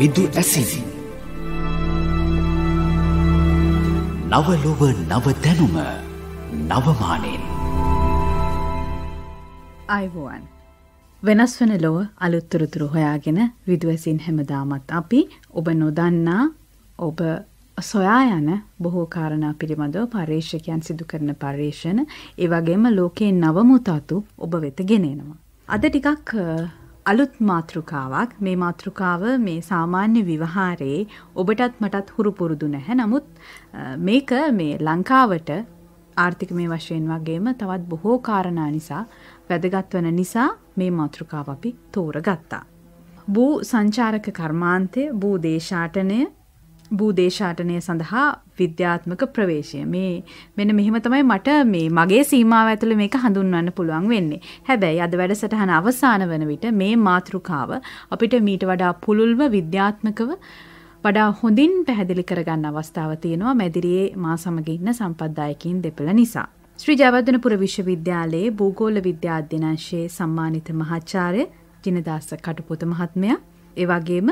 විදු ඇසිසි නවලොව නව දැනුම නවමානෙන් අයිබුවන් වෙනස් වන ලොව අලුත්තුරුතුරු හොයාගෙන විදුවසින් හැමදාමත් අපි ඔබ නොදන්නා ඔබ සොයා යන බොහෝ කාරණා පිළිබඳව පර්ේෂකයන් සිදු කරන පර්ේෂණ ඒවගේම ලෝකයේ නවමුතාතු ඔබ වෙත ගෙනෙනවා. අද ටිකක් අලුත් මාතෘකාවක් මේ මාතෘකාව මේ සාමාන්‍ය විවහාරයේ ඔබටත් මටත් හුරු පුරුදු නැහැ නමුත් මේක මේ ලංකාවට ආර්ථිකමය වශයෙන් වගේම තවත් බොහෝ කාරණා නිසා වැදගත් වන නිසා මේ මාතෘකාව අපි තෝරගත්තා. භූ සංචාරක කර්මාන්තය භූ දේශාටනය භූදේශාටනය සඳහා විද්‍යාත්මක ප්‍රවේශය මේ මෙන්න මෙහෙම තමයි මට මේ මගේ සීමාව ඇතුළේ මේක හඳුන්වන්න පුළුවන් වෙන්නේ. හැබැයි අද වැඩසටහන අවසාන වන විට මේ මාතෘකාව අපිට මීට වඩා පුළුල්ව විද්‍යාත්මකව වඩා හොඳින් පැහැදිලි කරගන්න අවස්ථාව තියෙනවා මැදිරියේ මා සමග ඉන්න සම්පත්දායකින් දෙපළ නිසා. ශ්‍රී ජයවර්ධනපුර විශ්වවිද්‍යාලයේ භූගෝල විද්‍යා අධ්‍යනංශයේ සම්මානිත මහාචාර්ය ජිනදාස කටුපොත මහත්මයා ඒ වගේම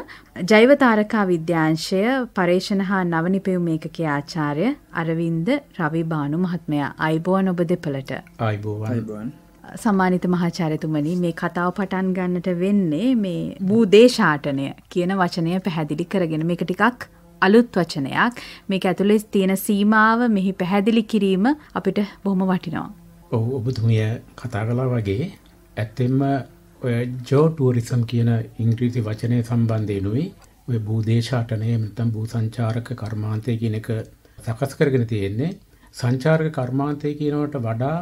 ජෛව තාරකා විද්‍යාංශය පරේෂණ හා නවනිපෙවුම ඒකකයේ ආචාර්ය අරවින්ද රවි බානු මහත්මයා අයිබෝන් ඔබ දෙපළට අයිබෝන් අයිබෝන් සමානිත මහාචාර්යතුමනි මේ කතාව පටන් ගන්නට වෙන්නේ මේ භූදේශාටනය කියන වචනය පැහැදිලි කරගෙන මේක ටිකක් අලුත් වචනයක් මේක ඇතුළේ තියෙන සීමාව මෙහි පැහැදිලි කිරීම අපිට බොහොම වටිනවා. ඔව් ඔබතුමිය කතා කළා වගේ ඇත්තෙන්ම ඔය ජෝ ටූරිසම් කියන ඉංග්‍රීසි වචනය සම්බන්ධයනුයි ඔය භූදේශාටනය මෙතම් භූ සංචාරක කර්මාන්තය කියන එක සකස් කරගෙන තියෙන්නේ සංචාරක කර්මාන්තය කියනවට වඩා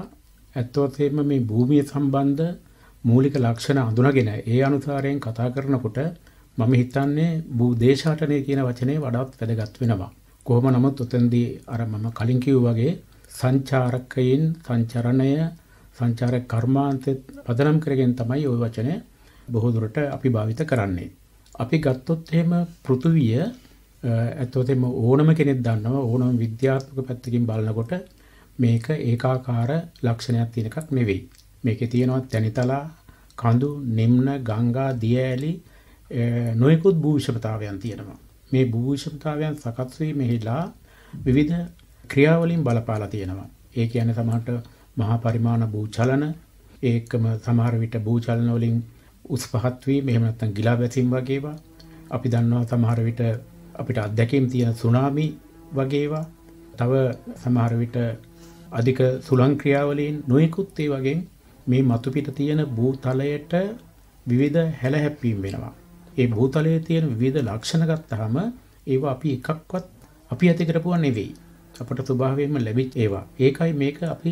ඇත්තෝසේම මේ භූමිය සම්බන්ධ මූලික ලක්ෂණ අඳුනගෙන ඒ අනුසාරයෙන් කතා කරනකොට මම හිතන්නේ භූදේශාටනය කියන වචනේ වඩාත් වැදගත් වෙනවා. කොහොම නමුත් උතන්දී අර මම කලින් කිව්වාගේ සංචාරකයින් සංචරණය සංචාර කර්මාන්තය පදනම් කරගෙන තමයි ওই වචනය බොහෝ දුරට අපි භාවිත කරන්නේ. අපි ගත්තොත් එහෙම පෘථුවිය ඇත්තොතෙම ඕනම කෙනෙක් දන්නවා ඕනම විද්‍යාත්මක පැත්තකින් බලනකොට මේක ඒකාකාර ලක්ෂණයක් තියෙන එකක් නෙවෙයි. මේකේ තියෙනවා තැනිතලා, කඳු, නිම්න, ගංගා, දිය ඇලි නොයෙකුත් භූවිෂමතාවයන් තියෙනවා. මේ භූවිෂමතාවයන් සකස් වීමෙහිලා විවිධ ක්‍රියාවලින් බලපාලා තියෙනවා. ඒ කියන්නේ සමහරට මහා පරිමාණ භූචලන ඒකම සමහර විට භූචලන වලින් උස් පහත් වීම එහෙම නැත්නම් ගිලා බැසීම් වගේවා අපි දන්නවා සමහර විට අපිට අත්දැකීම් තියෙන සුනාමි වගේවා තව සමහර විට අධික සුළං ක්‍රියාවලින් නොයෙකුත් ඒ වගේ මේ මතුපිට තියෙන භූතලයට විවිධ හැලහැප්පීම් වෙනවා. ඒ භූතලයේ තියෙන විවිධ ලක්ෂණ ගත්තාම ඒවා අපි එකක්වත් අපි ඇති කරපුවා නෙවෙයි. අපට ස්වභාවයෙන්ම ලැබිච්ච ඒවා. ඒකයි මේක අපි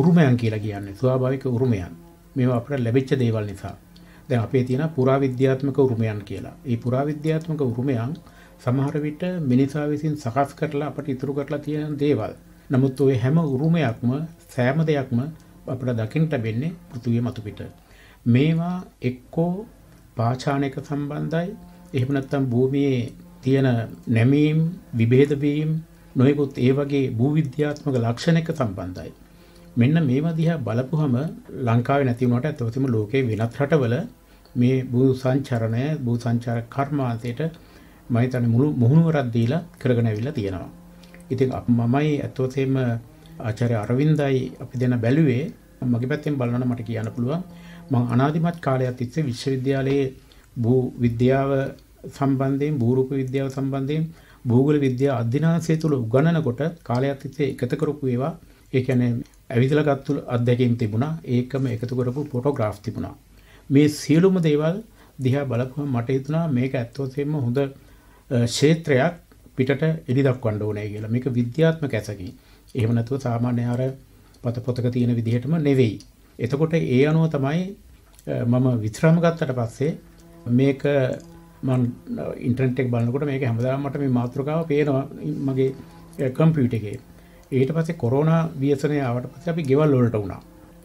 උරුමයන් කියලා කියන්නේ ස්වාභාවික උරුමයන්. මේවා අපට ලැබිච්ච දේවල් නිසා. දැන් අපේ තියෙන පුරාවිද්‍යාත්මක උරුමයන් කියලා. ඒ පුරාවිද්‍යාත්මක උරුමයන් සමහර විට මිනිසා විසින් සකස් කරලා අපට ඉතුරු කරලා තියෙන දේවල්. නමුත් ওই හැම උරුමයක්ම සෑම දෙයක්ම අපිට දකින්නට වෙන්නේ පෘථුවිය මතු පිට. මේවා එක්කෝ පාචානයක සම්බන්ධයි. එහෙම නැත්නම් භූමියේ තියෙන නැමීම්, විභේද වීම, නොයෙකුත් ඒ වගේ භූවිද්‍යාත්මක ලක්ෂණ එක්ක සම්බන්ධයි. මෙන්න මේවා දිහා බලපුහම ලංකාවේ නැති වුණාට අතවසම ලෝකේ වෙනත් රටවල මේ භූ සංචරණය භූ සංචාර කර්මාන්තයට මම හිතන්නේ මුළු මුහුණුවරක් දීලා කරගෙන ඇවිල්ලා තියෙනවා. ඉතින් මමයි අතවසෙම ආචාර්ය අරවින්දයි අපි දෙන බැලුවේ මගේ පැත්තෙන් බලනවා මට කියන්න පුළුවන් මම අනාදිමත් කාලයක් තිස්සේ විශ්වවිද්‍යාලයේ භූ විද්‍යාව සම්බන්ධයෙන් භූරූප විද්‍යාව සම්බන්ධයෙන් භූගෝල විද්‍යා අධ්‍යනාංශය තුල උගන්වනකොට කාලයක් තිස්සේ එකත කරපු ඒවා ඒ කියන්නේ ඇවිදලා ගත්තු අත්දැකීම් තිබුණා ඒකම එකතු කරපු ෆොටෝග්‍රාෆ් තිබුණා මේ සියලුම දේවල් දිහා බලපුවම මට හිතුණා මේක ඇත්තොතේම හොඳ ක්ෂේත්‍රයක් පිටට එලි දක්වන්න ඕනේ කියලා මේක විද්‍යාත්මක ඇසකින් එහෙම නැතුව සාමාන්‍ය අර පත පොතක තියෙන විදිහටම නෙවෙයි එතකොට ඒ අනුව තමයි මම විශ්‍රාම ගත්තට පස්සේ මේක මන් ඉන්ටර්නෙට් එක බලනකොට මේක හැමදාම මට මේ මාතෘකාව පේනවා මගේ කම්පියුටර් එකේ ඊට පස්සේ කොරෝනා ව්‍යසනය ආවට පස්සේ අපි ගෙවල් වලට වුණා.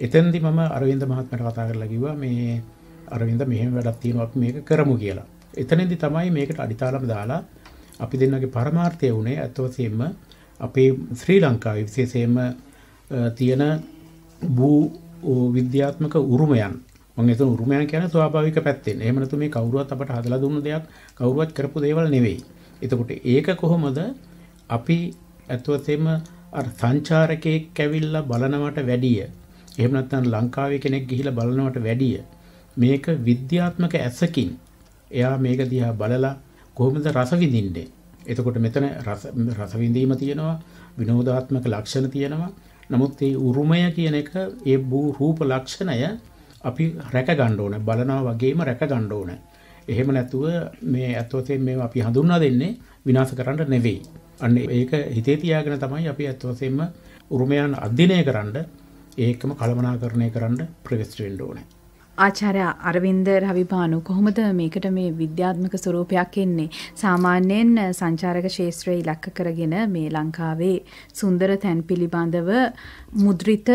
එතෙන්දි මම අරවින්ද මහත්මයට කතා කරලා කිව්වා මේ අරවින්ද මෙහෙම වැඩක් තියෙනවා අපි මේක කරමු කියලා. එතනින්දි තමයි මේකට අඩිතාලම දාලා අපි දෙන්නගේ පරමාර්ථය වුණේ ඇත්ත වශයෙන්ම අපේ ශ්‍රී ලංකාවේ විශේෂයෙන්ම තියෙන භූ විද්‍යාත්මක උරුමයන් මම හිතන උරුමයන් කියන්නේ ස්වාභාවික පැත්තෙන්. එහෙම නැතු මේ කවුරුවත් අපට හදලා දුන්න දෙයක් කවුරුවත් කරපු දේවල් නෙවෙයි. එතකොට ඒක කොහොමද අපි ඇත්ත වශයෙන්ම අර සංචාරකයෙක් ඇවිල්ලා බලනවට වැඩිය එහෙම නැත්නම් ලංකාවේ කෙනෙක් ගිහිල්ලා බලනවට වැඩිය මේක විද්‍යාත්මක ඇසකින් එයා මේක දිහා බලලා කොහොමද රස විඳින්නේ එතකොට මෙතන රස රස විඳීම තියෙනවා විනෝදාත්මක ලක්ෂණ තියෙනවා නමුත් මේ උරුමය කියන එක ඒ භූ රූප ලක්ෂණය අපි රැක ගන්න ඕන බලනවා වගේම රැක ගන්න ඕන. එහෙම නැතුව මේ අතෝතේ මේ අපි හඳුන්වා දෙන්නේ විනාශ කරන්න නෙවෙයි. අන්න ඒක හිතේ තියාගෙන තමයි අපි ඇත්වසයෙන්ම උරුමයන් අධ්‍යනය කරන්න ඒකම කළමනා කරණය කරන්න ප්‍රවස්ටෙන්ඩ ඕන. ආචාරය අරවින්ද රවිපානු කොහොමද මේකට මේ විද්‍යාත්මක ස්වරූපයක් එන්නේ සාමාන්‍යයෙන් සංචාරක ශේත්‍රය ඉලක්ක කරගෙන මේ ලංකාවේ සුන්දර තැන් පිළිබඳව මුද්‍රිත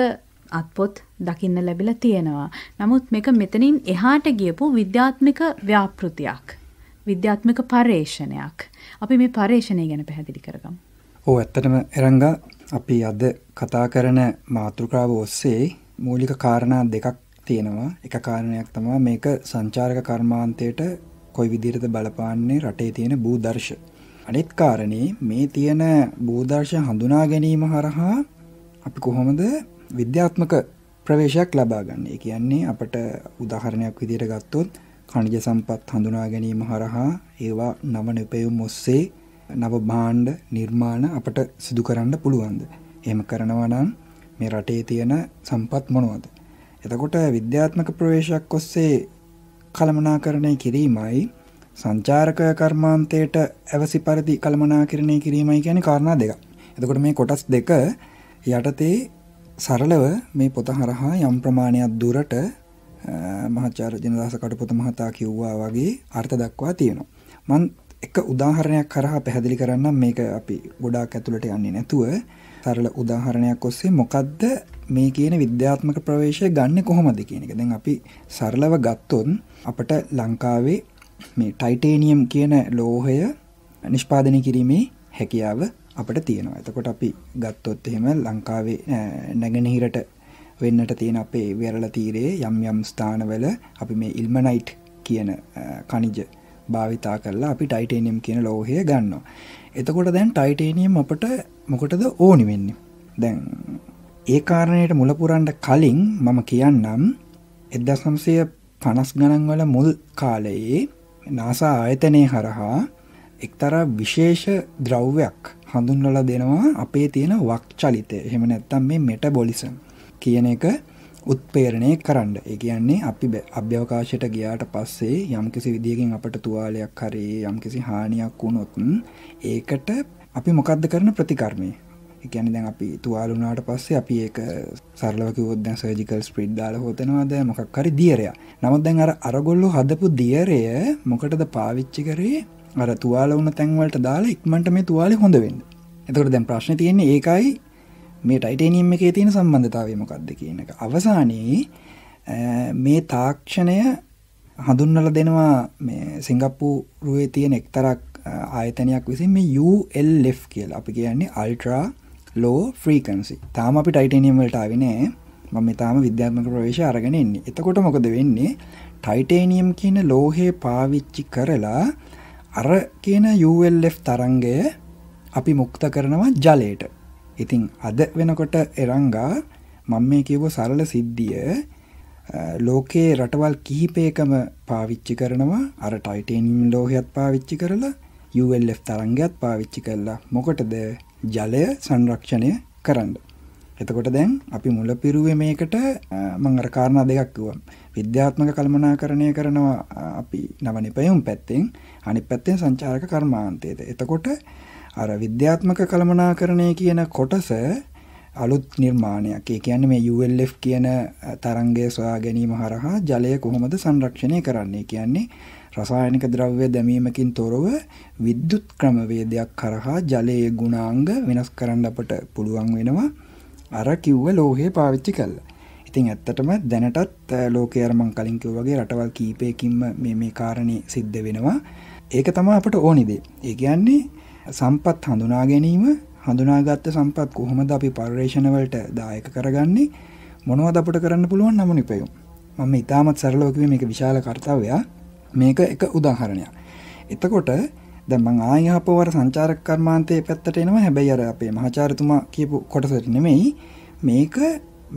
අත්පොත් දකින්න ලැබිලා තියෙනවා. නමුත් මේක මෙතනින් එහාට ගියපු විද්‍යාත්මික ව්‍යාපෘතියක්. විද්‍යාත්මික පර්යේෂණයක්. අපි මේ පර්යේෂණය ගැන පැහැදිලි කරගමු. ඕ ඇත්තටම එරංගා අපි අද කතා කරන මාතෘකාව ඔස්සේ මූලික කාරණා දෙකක් තියෙනවා. එක කාරණයක් තමයි මේක සංචාරක කර්මාන්තයට කොයි විදිහටද බලපාන්නේ රටේ තියෙන භූදර්ශ. අනිත් කාරණේ මේ තියෙන භූදර්ශ හඳුනා ගැනීම හරහා අපි කොහොමද විද්‍යාත්මක ප්‍රවේශයක් ලබා ගන්න. ඒ කියන්නේ අපට උදාහරණයක් විදිහට ගත්තොත් කණජ සම්පත් හඳුනා ගැනීම හරහා ඒවා නව නැපයුම් ඔස්සේ නව භාණ්ඩ නිර්මාණ අපට සිදු කරන්න පුළුවන්ද. එහෙම කරනවා නම් මේ රටේ තියෙන සම්පත් මොනවද. එතකොට විද්‍යාත්මක ප්‍රවේශයක් ඔස්සේ කළමනාකරණය කිරීමයි සංචාරක කර්මාන්තයට ඇවසි පරිදි කළමනාකරණය කිරීමයි ගැන කාරණා දෙක. එතකොට මේ කොටස් දෙක යටතේ සරලව මේ පොත හරහා යම් ප්‍රමාණයක් දුරට මහාචාර්ය ජනදාස කටුපොත මහතා කිව්වා වගේ අර්ථ දක්වා තියෙනවා. මං එක උදාහරණයක් කරහා පැහැදිලි කරන්න මේක අපි ගොඩාක් ඇතුළට යන්නේ නැතුව සරල උදාහරණයක් ඔස්සේ මොකක්ද මේ කියන විද්‍යාත්මක ප්‍රවේශය ගන්න කොහොමද කියන එක දැන් අපි සරලව ගත්තොන් අපට ලංකාවේ මේ ටයිටේනියම් කියන ලෝහය නිෂ්පාදනය කිරීමේ හැකියාව අපට තියෙනවා එතකොට අපි ගත්තොත් එහෙම ලංකාවේ නැගෙනහිරට වෙන්නට තියෙන අපේ වෙරල තීරයේ යම් යම් ස්ථානවල අපි මේ ඉල්මනයිට් කියන කනිජ භාවිතා කරලා අපි ටයිටේනියම් කියන ලෝහය ගන්නවා. එතකොට දැන් ටයිටේනියම් අපට මොකටද ඕනි වෙන්න. දැන් ඒ කාරණයට මුලපුරන්ට කලින් මම කියන්නම් එදදසම්සය පනස් ගණන්වල මුල් කාලයේ නාසා ආයතනය හරහා එක්තර විශේෂ ද්‍රව්‍යයක් හඳුන්වල දෙනවා අපේ තියෙන වක් චලිතය හෙම නැත්තම් මේ මෙට බොලිසම් කියන එක උත්පේරණය කරන්න ඒ කියන්නේ අපි අභ්‍යවකාශයට ගියාට පස්සේ යම්කිසි විදිියකින් අපට තුවාලයක් හරේ යම්කිසි හානියක් වුණොතුන් ඒකට අපි මොකක්ද කරන ප්‍රතිකර්මය එකැනි දැන් අපි තුවාලුනාට පස්සේ අපි ඒක සරලවකිවොද සර්ජිකල් ස්ප්‍රිඩ් දාල හොතනවාද මොකක්කරි දියරය නමුත් දැන් අර අරගොල්ලු හදපු දියරය මොකටද පාවිච්චි කරේ අර තුවාල වුණ තැන්වලට දාලා ඉක්මට මේ තුවාලි හොඳවෙන්න එතකට දැන් ප්‍රශ්න තියෙන්නේ ඒකයි මේ ටයිටේනියම් එකේ තියෙන සම්බන්ධතාවය මොකක්ද කියන එක අවසානයේ මේ තාක්ෂණය හඳුන්වල දෙනවා මේ සිංගප්පු රුවේ තියෙන එක්තරක් ආයතනයක් විසින් මේ ULF කියලා අපි කියන්නේ අල්ට්‍රා ලෝ ෆ්‍රීකන්සි තාම අපි ටයිටේනියම් වලට ආවිනේ මම තාම විද්‍යාත්මක ප්‍රවේශ අරගෙන එන්නේ එතකොට මොකද වෙන්නේ ටයිටේනියම් කියන ලෝහේ පාවිච්චි කරලා අර කියන ULF තරංගය අපි මුක්ත කරනවා ජලයට ඉතින් අද වෙනකොට එරංගා මම මේ කිව්ව සරල සිද්ධිය ලෝකයේ රටවල් කිහිපයකම පාවිච්චි කරනවා අර ටයිටේනිම් ලෝහයත් පාවිච්චි කරලා ULF තරංගයක් පාවිච්චි කරලා මොකටද ජලය සංරක්ෂණය කරන්න. එතකොට දැන් අපි මුල පිරුවේ මේකට මංගර කාරණ දෙකක්කුවම් විද්‍යාත්මක කළමනා කරණය කරනවා අපි නවනිපයුම් පැත්තෙන් අනි පැත්තෙන් සංචාරක කර්මාන්තයද එතකොට අර විද්‍යාත්මක කළමනාකරණය කියන කොටස අලුත් නිර්මාණයක් ඒ කියන්නේ මේ ULF කියන තරංගය සොයා ගැනීම හරහා ජලය කොහොමද සංරක්ෂණය කරන්නේ කියන්නේ රසායනික ද්‍රව්‍ය දැමීමකින් තොරව විද්‍යුත් ක්‍රමවේදයක් හරහා ජලයේ ගුණාංග වෙනස් කරන්න අපට පුළුවන් වෙනවා අර කිව්ව ලෝහය පාවිච්චි කළා. ඉතින් ඇත්තටම දැනටත් ලෝකයේ අර මං කලින් කිව්වා වගේ රටවල් කීපයකින්ම මේ මේ කාරණේ සිද්ධ වෙනවා. ඒක තමයි අපට ඕනි දේ. ඒ කියන්නේ සම්පත් හඳුනා ගැනීම හඳුනාගත්ත සම්පත් කොහොමද අපි පර්ේෂණවලට දායක කරගන්නේ මොනවද අපට කරන්න පුළුවන් නම නිපයුම් මම ඉතාමත් සරලෝකව මේක විශාල කර්තාවයා මේක එක උදාහරණයක් එතකොට දැමං ආයහපවර සංචාරක කර්මාන්තය පැත්තට එනවා හැබැයි අර අපේ මහාචාරතුමා කියපු කොටසට නෙමෙයි මේක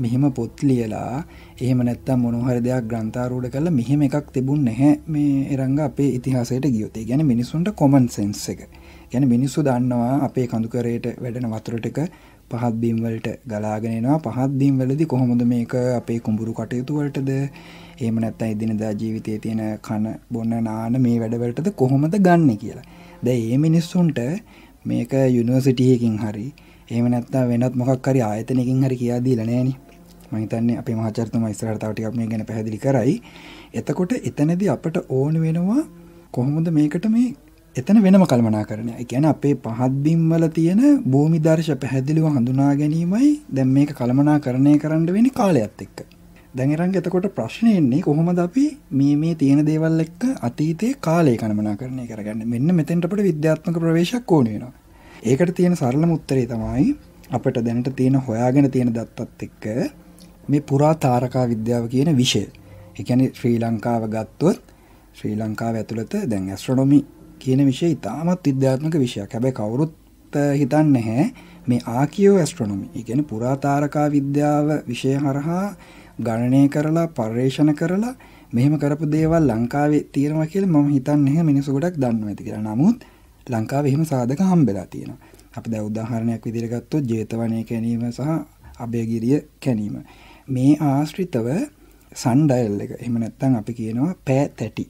මෙහෙම පොත් ලියලා එහෙම නැත්තම් මොනහර දෙයක් ග්‍රන්ථාරූඩ කල මෙහෙම එකක් තිබුන් නැහැ මේ එරංග අපේ ඉතිහාසයට ගියොතේ ගැන මිනිසුන්ට කොමන් සෙන්ස් එක කියන්නේ මිනිස්සු දන්නවා අපේ කඳුකරයට වැඩෙන වතුර ටික පහත් බිම් වලට ගලාගෙන එනවා. පහත් බිම් වලදී කොහොමද මේක අපේ කුඹුරු කටයුතු වලටද එහෙම නැත්නම් එදිනදා ජීවිතයේ තියෙන කන බොන නාන මේ වැඩවලටද කොහොමද ගන්න කියලා. දැන් මේ මිනිස්සුන්ට මේක යුනිවර්සිටි එකකින් හරි එහෙම නැත්නම් වෙනත් මොකක් හරි ආයතනයකින් හරි කියලා දීලා නෑනේ. මම හිතන්නේ අපේ මහාචාර්යතුමා ඉස්සරහට තව ටිකක් මේ ගැන පැහැදිලි කරයි. එතකොට එතනදී අපට ඕන වෙනවා කොහොමද මේකට මේ එතන වෙනම කල්මනාකරණය. ඒ කියන්නේ අපේ පහත්බිම් වල තියෙන භූමිදර්ශ පැහැදිලිව හඳුනා ගැනීමයි දැන් මේක කලමනාකරණය කරන්න වෙන්නේ කාලයත් එක්ක. දැන් ඉරංග එතකොට ප්‍රශ්නේ එන්නේ කොහොමද අපි මේ මේ තියෙන දේවල් එක්ක අතීතයේ කාලය කලමනාකරණය කරගන්නේ? මෙන්න මෙතෙන්ට අපිට විද්‍යාත්මක ප්‍රවේශයක් ඕන වෙනවා. ඒකට තියෙන සරලම උත්තරේ තමයි අපට දැනට තියෙන හොයාගෙන තියෙන දත්තත් එක්ක මේ පුරා තාරකා විද්‍යාව කියන විෂය. එකැනි ශ්‍රී ලංකාව ගත්තොත් ශ්‍රී ලංකාව ඇතුළත දැන් ඇස්ට්‍රොනොමි කියන විෂය ඉතාමත් විද්‍යාත්මක විෂයක් හැබැයි කවුරුත් හිතන්න හැ මේ ආකියෝ ඇස්ට්‍රොනොමි ඉගෙන පුරාතාරකා විද්‍යාව විෂය හරහා ගණනය කරලා පර්යේෂණ කරලා මෙහෙම කරපු දේවල් ලංකාවේ තියෙනවා කියලා මම හිතන්නේ මිනිස්සු ගොඩක් දන්නවා ඇති කියලා. නමුත් ලංකාවේ එහෙම සාධක හම්බෙලා තියෙනවා. අපි දැන් උදාහරණයක් විදිහට ගත්තොත් ජේතවනයේ කැණීම සහ අබේගිරිය කැණීම. මේ ආශ්‍රිතව සන්ඩයල් එක. එහෙම නැත්නම් අපි කියනවා පෑ තැටි.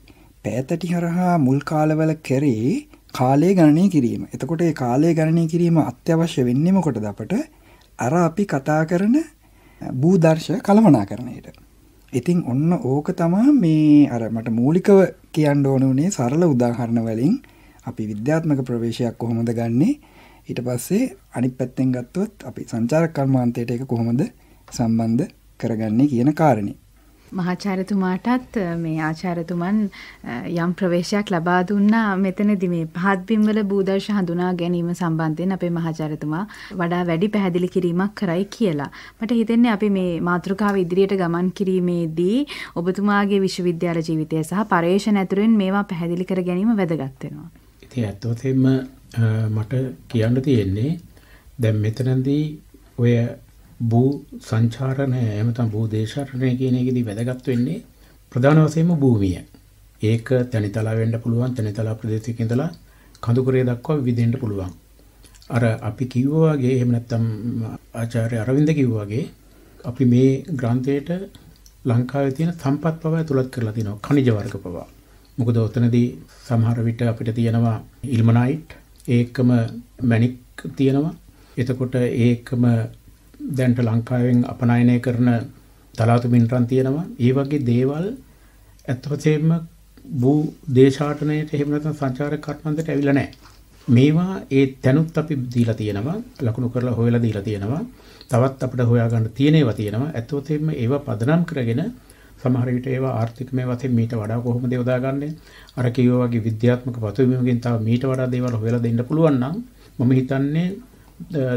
පෑතටි හරහා මුල් කාලවල කරේ කාලය ගණනය කිරීම. එතකොට ඒ කාලය ගණනය කිරීම අත්‍යවශ්‍ය වෙන්නේ මොකටද අපට? අර අපි කතා කරන භූදර්ශ කලමනාකරණයට. ඉතින් ඔන්න ඕක තමා මේ අර මට මූලිකව කියන්න ඕන වනේ සරල උදාහරණ වලින් අපි විද්‍යාත්මක ප්‍රවේශයක් කොහොමද ගන්නේ ඊට පස්සේ අනිත් පැත්තෙන් ගත්තොත් අපි සංචාරක කර්මාන්තයට ඒක කොහොමද සම්බන්ධ කරගන්නේ කියන කාරණේ. මහාචාර්යතුමාටත් මේ ආචාර්යතුමන් යම් ප්‍රවේශයක් ලබා දුන්නා මෙතනදී මේ පහත්බිම්වල බූදර්ශ හඳුනා ගැනීම සම්බන්ධයෙන් අපේ මහාචාර්යතුමා වඩා වැඩි පැහැදිලි කිරීමක් කරයි කියලා. මට හිතෙන්නේ අපි මේ මාතෘකාව ඉදිරියට ගමන් කිරීමේදී ඔබතුමාගේ විශ්වවිද්‍යාල ජීවිතය සහ පර්යේෂණ ඇතුළෙන් මේවා පැහැදිලි කර ගැනීම වැදගත් වෙනවා. ඉතින් ඇත්තටම මට කියන්න තියෙන්නේ දැන් මෙතනදී ඔය භූ සංචාරණය එමතම් භූ දේශාරණය කියන එකදී වැදගත් වෙන්නේ ප්‍රධාන වශයෙන්ම භූමිය. ඒක තනිතලා වෙන්න පුළුවන් තනිතලා ප්‍රදේශයක ඉඳලා කඳුකරේ දක්වා විදෙන්න පුළුවන්. අර අපි කිව්වා වගේ එහෙම නැත්නම් ආචාර්ය අරවින්ද කිව්වා වගේ අපි මේ ග්‍රන්ථයට ලංකාවේ තියෙන සම්පත් පවා ඇතුළත් කරලා තිනවා කනිජ වර්ග පවා. මොකද ඔතනදී සමහර විට අපිට තියෙනවා ඉල්මනයිට් ඒකම මැණික් තියෙනවා. එතකොට ඒකම දැන්ට ලංකාවෙන් අපනයනය කරන දලාතු මින්ට්‍රන් තියෙනවා ඒ වගේ දේවල් ඇත්තවසයෙන්ම බූ දේශාටනයට එහෙමනත සංචාර කට්මන්දට ඇවිල නෑ. මේවා ඒ තැනුත් අපි දීලා තියෙනවා ලකුණු කරලා හොයලා දීලා තියෙනවා තවත් අපට හොයාගන්න තියෙනව තියෙනවා ඇත්තවතෙම ඒවා පදනම් කරගෙන සමහරවිට ඒවා ආර්ථිකමය වතෙන් මීට වඩා කොහොම දෙවදාගන්නේ අර කියෝ වගේ විද්‍යාත්මක පතුවීමකින් තව මීට වඩා දේවල් හොයලා දෙන්න පුළුවන් නම් මම හිතන්නේ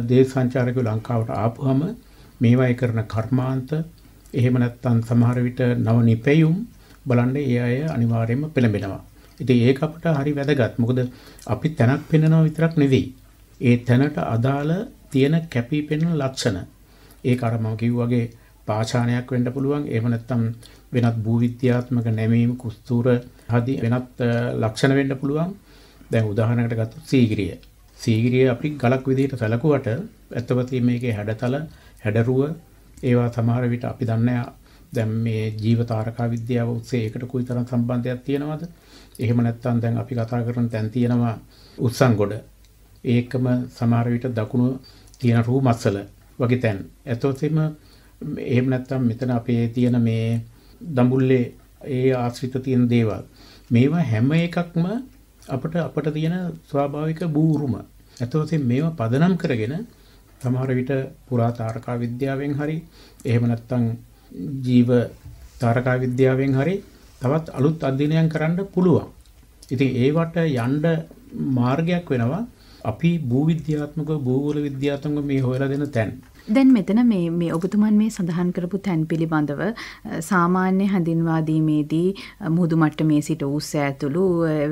දේශ සංචාරකයෝ ලංකාවට ආපුවම මේවයි කරන කර්මාන්ත එහෙම නැත්නම් සමහර විට නව නිපැයුම් බලන්න ඒ අය අනිවාර්යයෙන්ම පෙළඹෙනවා. ඉතින් ඒක අපට හරි වැදගත්. මොකද අපි තැනක් පෙන්වනවා විතරක් නෙවෙයි. ඒ තැනට අදාළ තියෙන කැපී පෙනෙන ලක්ෂණ. ඒක අර මම කිව්වාගේ පාෂාණයක් වෙන්න පුළුවන්. එහෙම නැත්නම් වෙනත් භූවිද්‍යාත්මක නැමීම් කුස්තුර ආදී වෙනත් ලක්ෂණ වෙන්න පුළුවන්. දැන් උදාහරණයකට ගත්තොත් සීගිරිය. සීගිරිය අපි ගලක් විදිහට සැලකුවට ඇත්තවතින් මේකේ හැඩතල හැඩරුව ඒවා සමහර විට අපි දන්නේ දැන් මේ ජීව තාරකා විද්‍යාව උත්සේ ඒකට කුයිතරම් සම්බන්ධයක් තියෙනවද? එහෙම නැත්නම් දැන් අපි කතා කරන තැන් තියෙනවා උත්සන්ගොඩ. ඒකම සමහර විට දකුණු තියෙන රූ මස්සල වගේ තැන්. ඇත්තවතින්ම එහෙම නැත්නම් මෙතන අපේ තියෙන මේ දඹුල්ලේ ඒ ආශ්‍රිත තියෙන දේවල් මේවා හැම එකක්ම අපට අපට තියෙන ස්වාභාවික බූරුම ඇතවසේ මේවා පදනම් කරගෙන සමහර විට පුරා තාරකා විද්‍යාවෙන් හරි එහෙම නැත්නම් ජීව තාරකා විද්‍යාවෙන් හරි තවත් අලුත් අධ්‍යයනයක් කරන්න පුළුවන්. ඉතින් ඒවට යන්න මාර්ගයක් වෙනවා අපි භූවිද්‍යාත්මක භූගෝල විද්‍යාත්මක මේ හොයලා දෙන තැන්. දැන් මෙතන මේ මේ ඔබතුමන් මේ සඳහන් කරපු තැන් පිළිබඳව සාමාන්‍ය හැඳින්වාදීමේදී මුහුදු මට්ටමේ සිට උස්ස ඇතුළු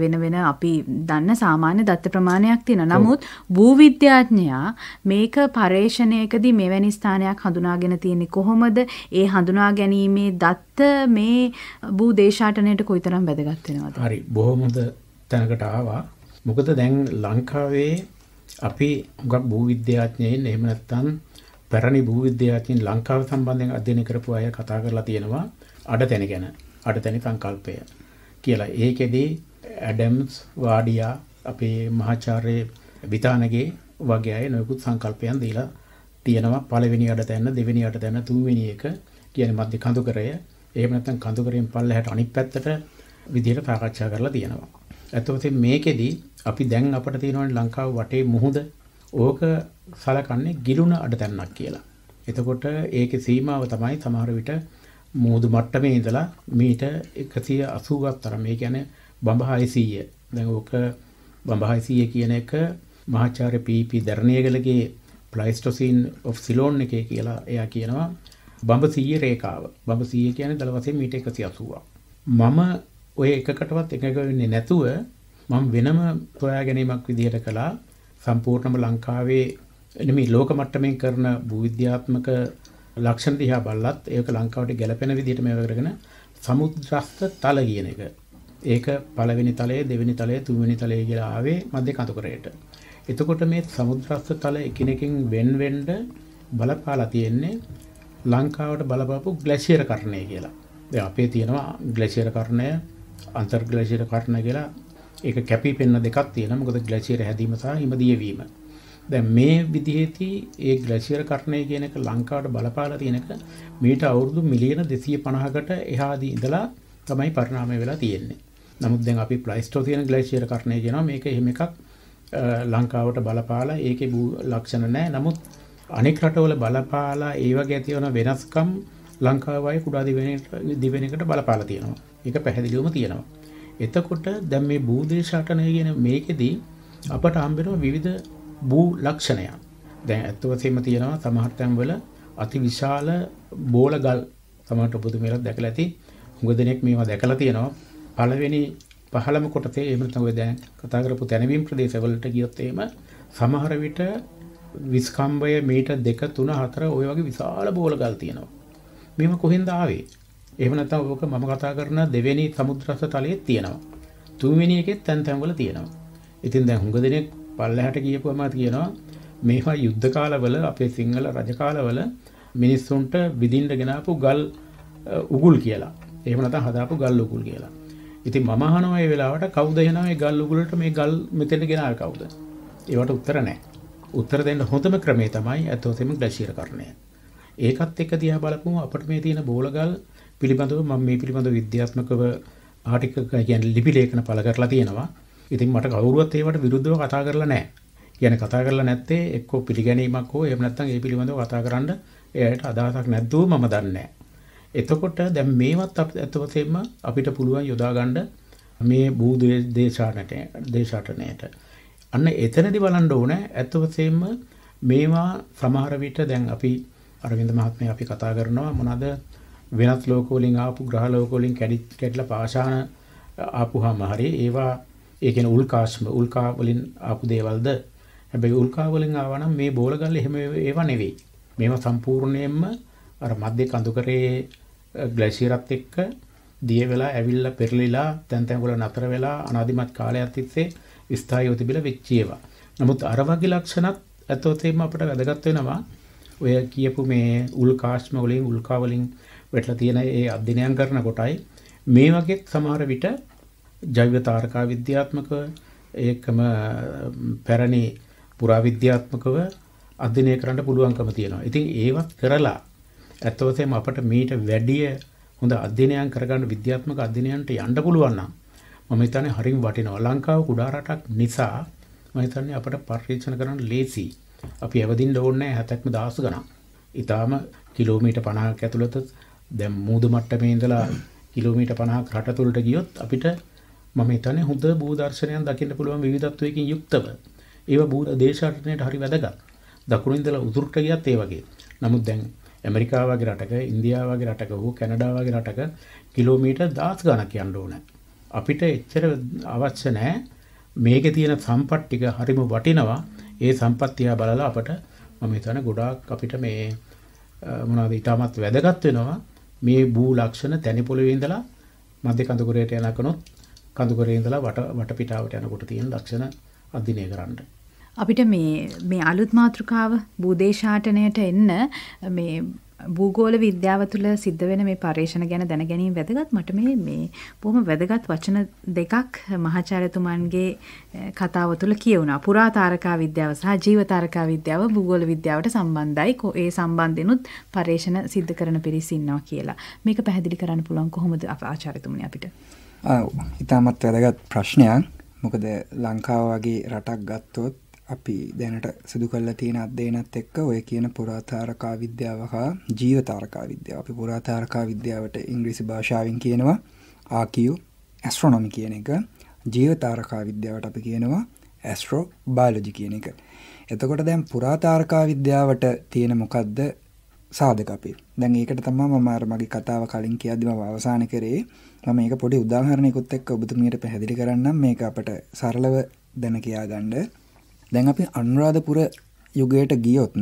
වෙන වෙන අපි දන්න සාමාන්‍ය දත්ත ප්‍රමාණයක් තියෙනවා. නමුත් භූවිද්‍යාඥයා මේක පරේක්ෂණයකදී මෙවැනි ස්ථානයක් හඳුනාගෙන තියෙන්නේ කොහොමද? ඒ හඳුනා ගැනීමේ දත්ත මේ භූදේශාටනයට කොයිතරම් වැදගත් වෙනවද? හරි. බොහොම හොඳ තැනකට ආවා. මොකද දැන් ලංකාවේ අපි හුඟක් භූවිද්‍යාඥයන් එහෙම නැත්නම් පැරණි භූවිද්‍යාඥයින් ලංකාව සම්බන්ධයෙන් අධ්‍යයනය කරපු අය කතා කරලා තියෙනවා අඩතැන ගැන අඩතැනි සංකල්පය කියලා. ඒකෙදී ඇඩම්ස් වාඩියා අපේ මහාචාර්ය විතානගේ වගේ අය නොයෙකුත් සංකල්පයන් දීලා තියෙනවා පළවෙනි අඩතැන දෙවෙනි අඩතැන තුන්වෙනි එක කියන්නේ මධ්‍ය කඳුකරය. එහෙම නැත්නම් කඳුකරයෙන් පල්ලෙහාට අනිත් පැත්තට විදිහට සාකච්ඡා කරලා තියෙනවා. අතවතින් මේකෙදී අපි දැන් අපට තියෙනවනේ ලංකාව වටේ මුහුද ඕක සලකන්නේ ගිලුණ අඩතැන්නක් කියලා. එතකොට ඒකේ සීමාව තමයි සමහර විට මූදු මට්ටමේ ඉඳලා මීටර් 180ක් තරම්. ඒ කියන්නේ බඹහාය 100. දැන් ඕක බඹහාය 100 කියන එක මහාචාර්ය පීපී දරණියගලගේ ප්ලයිස්ටොසීන් ඔෆ් සිලෝන් එකේ කියලා එයා කියනවා බඹ 100 රේඛාව. බඹ 100 කියන්නේ දල වශයෙන් මීටර් 180ක්. මම ඔය එකකටවත් එකග වෙන්නේ නැතුව මම වෙනම සොයා ගැනීමක් විදිහට කළා. සම්පූර්ණම ලංකාවේ නෙමෙයි ලෝක මට්ටමින් කරන භූවිද්‍යාත්මක ලක්ෂණ දිහා බලලත් ඒක ලංකාවට ගැලපෙන විදිහට මේව කරගෙන සමුද්‍රස්ත තල කියන එක. ඒක පළවෙනි තලය, දෙවෙනි තලය, තුන්වෙනි තලය කියලා ආවේ මධ්‍ය කඳුකරයට. එතකොට මේ සමුද්‍රස්ත තල එකිනෙකින් වෙන් වෙන්න බලපාලා තියෙන්නේ ලංකාවට බලපාපු ග්ලැසියර් කරණය කියලා. දැන් අපේ තියෙනවා ග්ලැසියර් කරණය, අන්තර්ග්ලැසියර් කරණය කියලා ඒක කැපී පෙනෙන දෙකක් තියෙනවා. මොකද ග්ලැසියර් හැදීම සහ හිම දියවීම. දැන් මේ විදිහේදී ඒ ග්ලැසියර් කර්ණය කියන එක ලංකාවට බලපාලා තියෙනක මීට අවුරුදු මිලියන 250කට එහාදී ඉඳලා තමයි පරිණාමය වෙලා තියෙන්නේ. නමුත් දැන් අපි ප්ලයිස්ටෝසියන් ග්ලැසියර් කර්ණය කියනවා මේක එහෙම එකක් ලංකාවට බලපාලා ඒකේ ලක්ෂණ නැහැ. නමුත් අනෙක් රටවල බලපාලා ඒ වගේ ඇතිවන වෙනස්කම් ලංකාවයි කුඩා දිවෙනකට බලපාලා තියෙනවා. ඒක පැහැදිලිවම තියෙනවා. එතකොට දැම් මේ බූදේ ශාටනය කියන මේකෙදී අපට අම්බෙනවා විවිධ බූ ලක්ෂණය දැ ඇත්තුවසේම තියෙනවා සමහර්තැම් වල අති විශාල බෝල ගල් තමට උපුදු මේලත් දැකල ඇති හුඟ දෙනෙක් මේවා දැකලා තියෙනවා පළවෙනි පහළම කොටතේ එමතව දැන් කතාකරපු තැනවීම් ප්‍රදේශවලට ගියොත්තේම සමහරවිට විස්කම්බය මීට දෙක තුන හතර ඔය වගේ විශාල බෝල ගල් තියෙනවා මෙම කොහෙන්ද ආවේ එහෙම නැත්නම් ඕක මම කතා කරන දෙවෙනි සමුද්‍රස්ස තලයේ තියෙනවා. තුන්වෙනි එකෙත් තැන් තැන්වල තියෙනවා. ඉතින් දැන් හුඟ දෙනෙක් පල්ලෙහාට ගියපුවම කියනවා මේවා යුද්ධ කාලවල අපේ සිංහල රජ කාලවල මිනිස්සුන්ට විදින්න ගෙනාපු ගල් උගුල් කියලා. එහෙම නැත්නම් හදාපු ගල් උගුල් කියලා. ඉතින් මම අහනවා මේ වෙලාවට කවුද එනවා මේ ගල් උගුලට මේ ගල් මෙතෙන්ට ගෙනාවේ කවුද? ඒවට උත්තර නැහැ. උත්තර දෙන්න හොඳම ක්‍රමේ තමයි අතෝතෙම ග්ලැෂියර් කරණය. ඒකත් එක්ක දිහා බලපුවම අපිට මේ තියෙන බෝලගල් පිළිබඳව මම මේ පිළිබඳ විද්‍යාත්මකව ආටිකල් කියන්නේ ලිපි ලේඛන පළ කරලා තියෙනවා. ඉතින් මට කවුරුවත් ඒවට විරුද්ධව කතා කරලා නැහැ. කියන්නේ කතා කරලා නැත්තේ එක්කෝ පිළිගැනීමක් හෝ එහෙම නැත්නම් ඒ පිළිබඳව කතා කරන්න එයාට අදහසක් නැද්දෝ මම දන්නේ එතකොට දැන් මේවත් අපිට අපිට පුළුවන් යොදා මේ බූදු දේශාටනයට දේශාටනයට අන්න එතනදි බලන්න ඕනේ ඇත්තවසෙම මේවා සමහර විට දැන් අපි අරවින්ද මහත්මයා අපි කතා කරනවා මොනවාද වෙනත් ලෝකවලින් ආපු ග්‍රහ ලෝකවලින් කැඩිත් කැඩලා පාෂාණ ආපුහම හරි ඒවා ඒ කියන්නේ උල්කාශ්ම උල්කා වලින් ආපු දේවල්ද හැබැයි උල්කා වලින් ආවා නම් මේ බෝලගල් එහෙම ඒවා නෙවෙයි. මේවා සම්පූර්ණයෙන්ම අර මධ්‍ය කඳුකරේ ග්ලේසියරත් එක්ක දිය වෙලා ඇවිල්ලා පෙරලිලා තැන් තැන් වල නතර වෙලා අනාදිමත් කාලයක් තිස්සේ ස්ථායීව තිබිලා වෙච්ච ඒවා. නමුත් අර වගේ ලක්ෂණත් ඇත්තොතේම අපිට වැදගත් වෙනවා. ඔය කියපු මේ උල්කාශ්ම වලින් උල්කා වලින් වෙටලා තියෙන ඒ අධ්‍යයනයන් කරන කොටයි මේ වගේ සමහර විට ජෛව තාරකා විද්‍යාත්මක ඒකම පැරණි පුරාවිද්‍යාත්මකව අධ්‍යයනය කරන්න පුළුවන්කම තියෙනවා. ඉතින් ඒවත් කරලා ඇත්ත වශයෙන්ම අපට මීට වැඩිය හොඳ අධ්‍යයනයක් කරගන්න විද්‍යාත්මක අධ්‍යයනයන්ට යන්න පුළුවන් නම් මම හිතන්නේ හරිම වටිනවා. ලංකාව කුඩා රටක් නිසා මම හිතන්නේ අපට පරීක්ෂණ කරන්න ලේසි. අපි හැවදින්න ඕනේ නැහැ 70000 ගණන්. ඊටාම කිලෝමීටර් 50ක් ඇතුළත දැන් මූද මට්ටමේ ඉඳලා කිලෝමීටර් 50ක් රට තුළට ගියොත් අපිට මම හිතන්නේ හොඳ භූ දර්ශනයක් දකින්න පුළුවන් විවිධත්වයකින් යුක්තව. ඒව භූ දේශාටනයට හරි වැදගත්. දකුණු ඉඳලා උතුරට ගියත් ඒ වගේ. නමුත් දැන් ඇමරිකාව වගේ රටක, ඉන්දියාව වගේ රටක හෝ කැනඩා වගේ රටක කිලෝමීටර් 10 ගණක් යන්න ඕන. අපිට එච්චර අවශ්‍ය නැහැ. මේකේ තියෙන සම්පත් ටික හරිම වටිනවා. ඒ සම්පත් තියා බලලා අපට මම හිතන්නේ ගොඩාක් අපිට මේ මොනවද ඊටමත් වැදගත් වෙනවා. මේ භූ ලක්ෂණ තැනි පොළවේ ඉඳලා මධ්‍ය කඳුකරයට යනකනොත් කඳුකරේ ඉඳලා වට වටපිටාවට යනකොට තියෙන ලක්ෂණ අධ්‍යයනය කරන්න. අපිට මේ මේ අලුත් මාතෘකාව භූදේශාටනයට එන්න මේ භූගෝල විද්‍යාව තුළ සිද්ධ වෙන මේ පර්යේෂණ ගැන දැනගැනීම වැදගත් මට මේ මේ බොහොම වැදගත් වචන දෙකක් මහාචාර්යතුමන්ගේ කතාව තුළ කියවුණා. පුරාතාරකා විද්‍යාව සහ ජීවතාරකා විද්‍යාව භූගෝල විද්‍යාවට සම්බන්ධයි. ඒ සම්බන්ධෙනුත් පර්යේෂණ සිද්ධ කරන පිරිස ඉන්නවා කියලා. මේක පැහැදිලි කරන්න පුළුවන් කොහොමද ආචාර්යතුමනි අපිට? ආ, ඉතාමත් වැදගත් ප්‍රශ්නයක්. මොකද ලංකාව වගේ රටක් ගත්තොත් අපි දැනට සිදු කල්ල තියෙන අදේනත් එක්ක ඔය කියන පුරාතාරකා විද්‍යාව හා ජීවතාරකා විද්‍යාව අපි පුරාතාරකා විද්‍යාවට ඉංග්‍රීසි භාෂාවෙන් කියනවා ආකියු ඇස්ට්‍රොනොමි කියන එක ජීවතාරකා විද්‍යාවට අපි කියනවා ඇස්ට්‍රෝ බාලජි කියන එක එතකොට දැන් පුරාතාරකා විද්‍යාවට තියෙන මොකක්ද සාධක අපි දැන් ඒකට තමා මමාර මගේ කතාව කලින් කියදම අවසාන කරේ මම ඒක පොඩි උදාහරණයකුත් එක් ඔබතුමියට පැහැදිලි කරන්න මේක අපට සරලව දැන කියා ගණ්ඩ දැන් අපි අනුරාධපුර යුගයට ගියොත්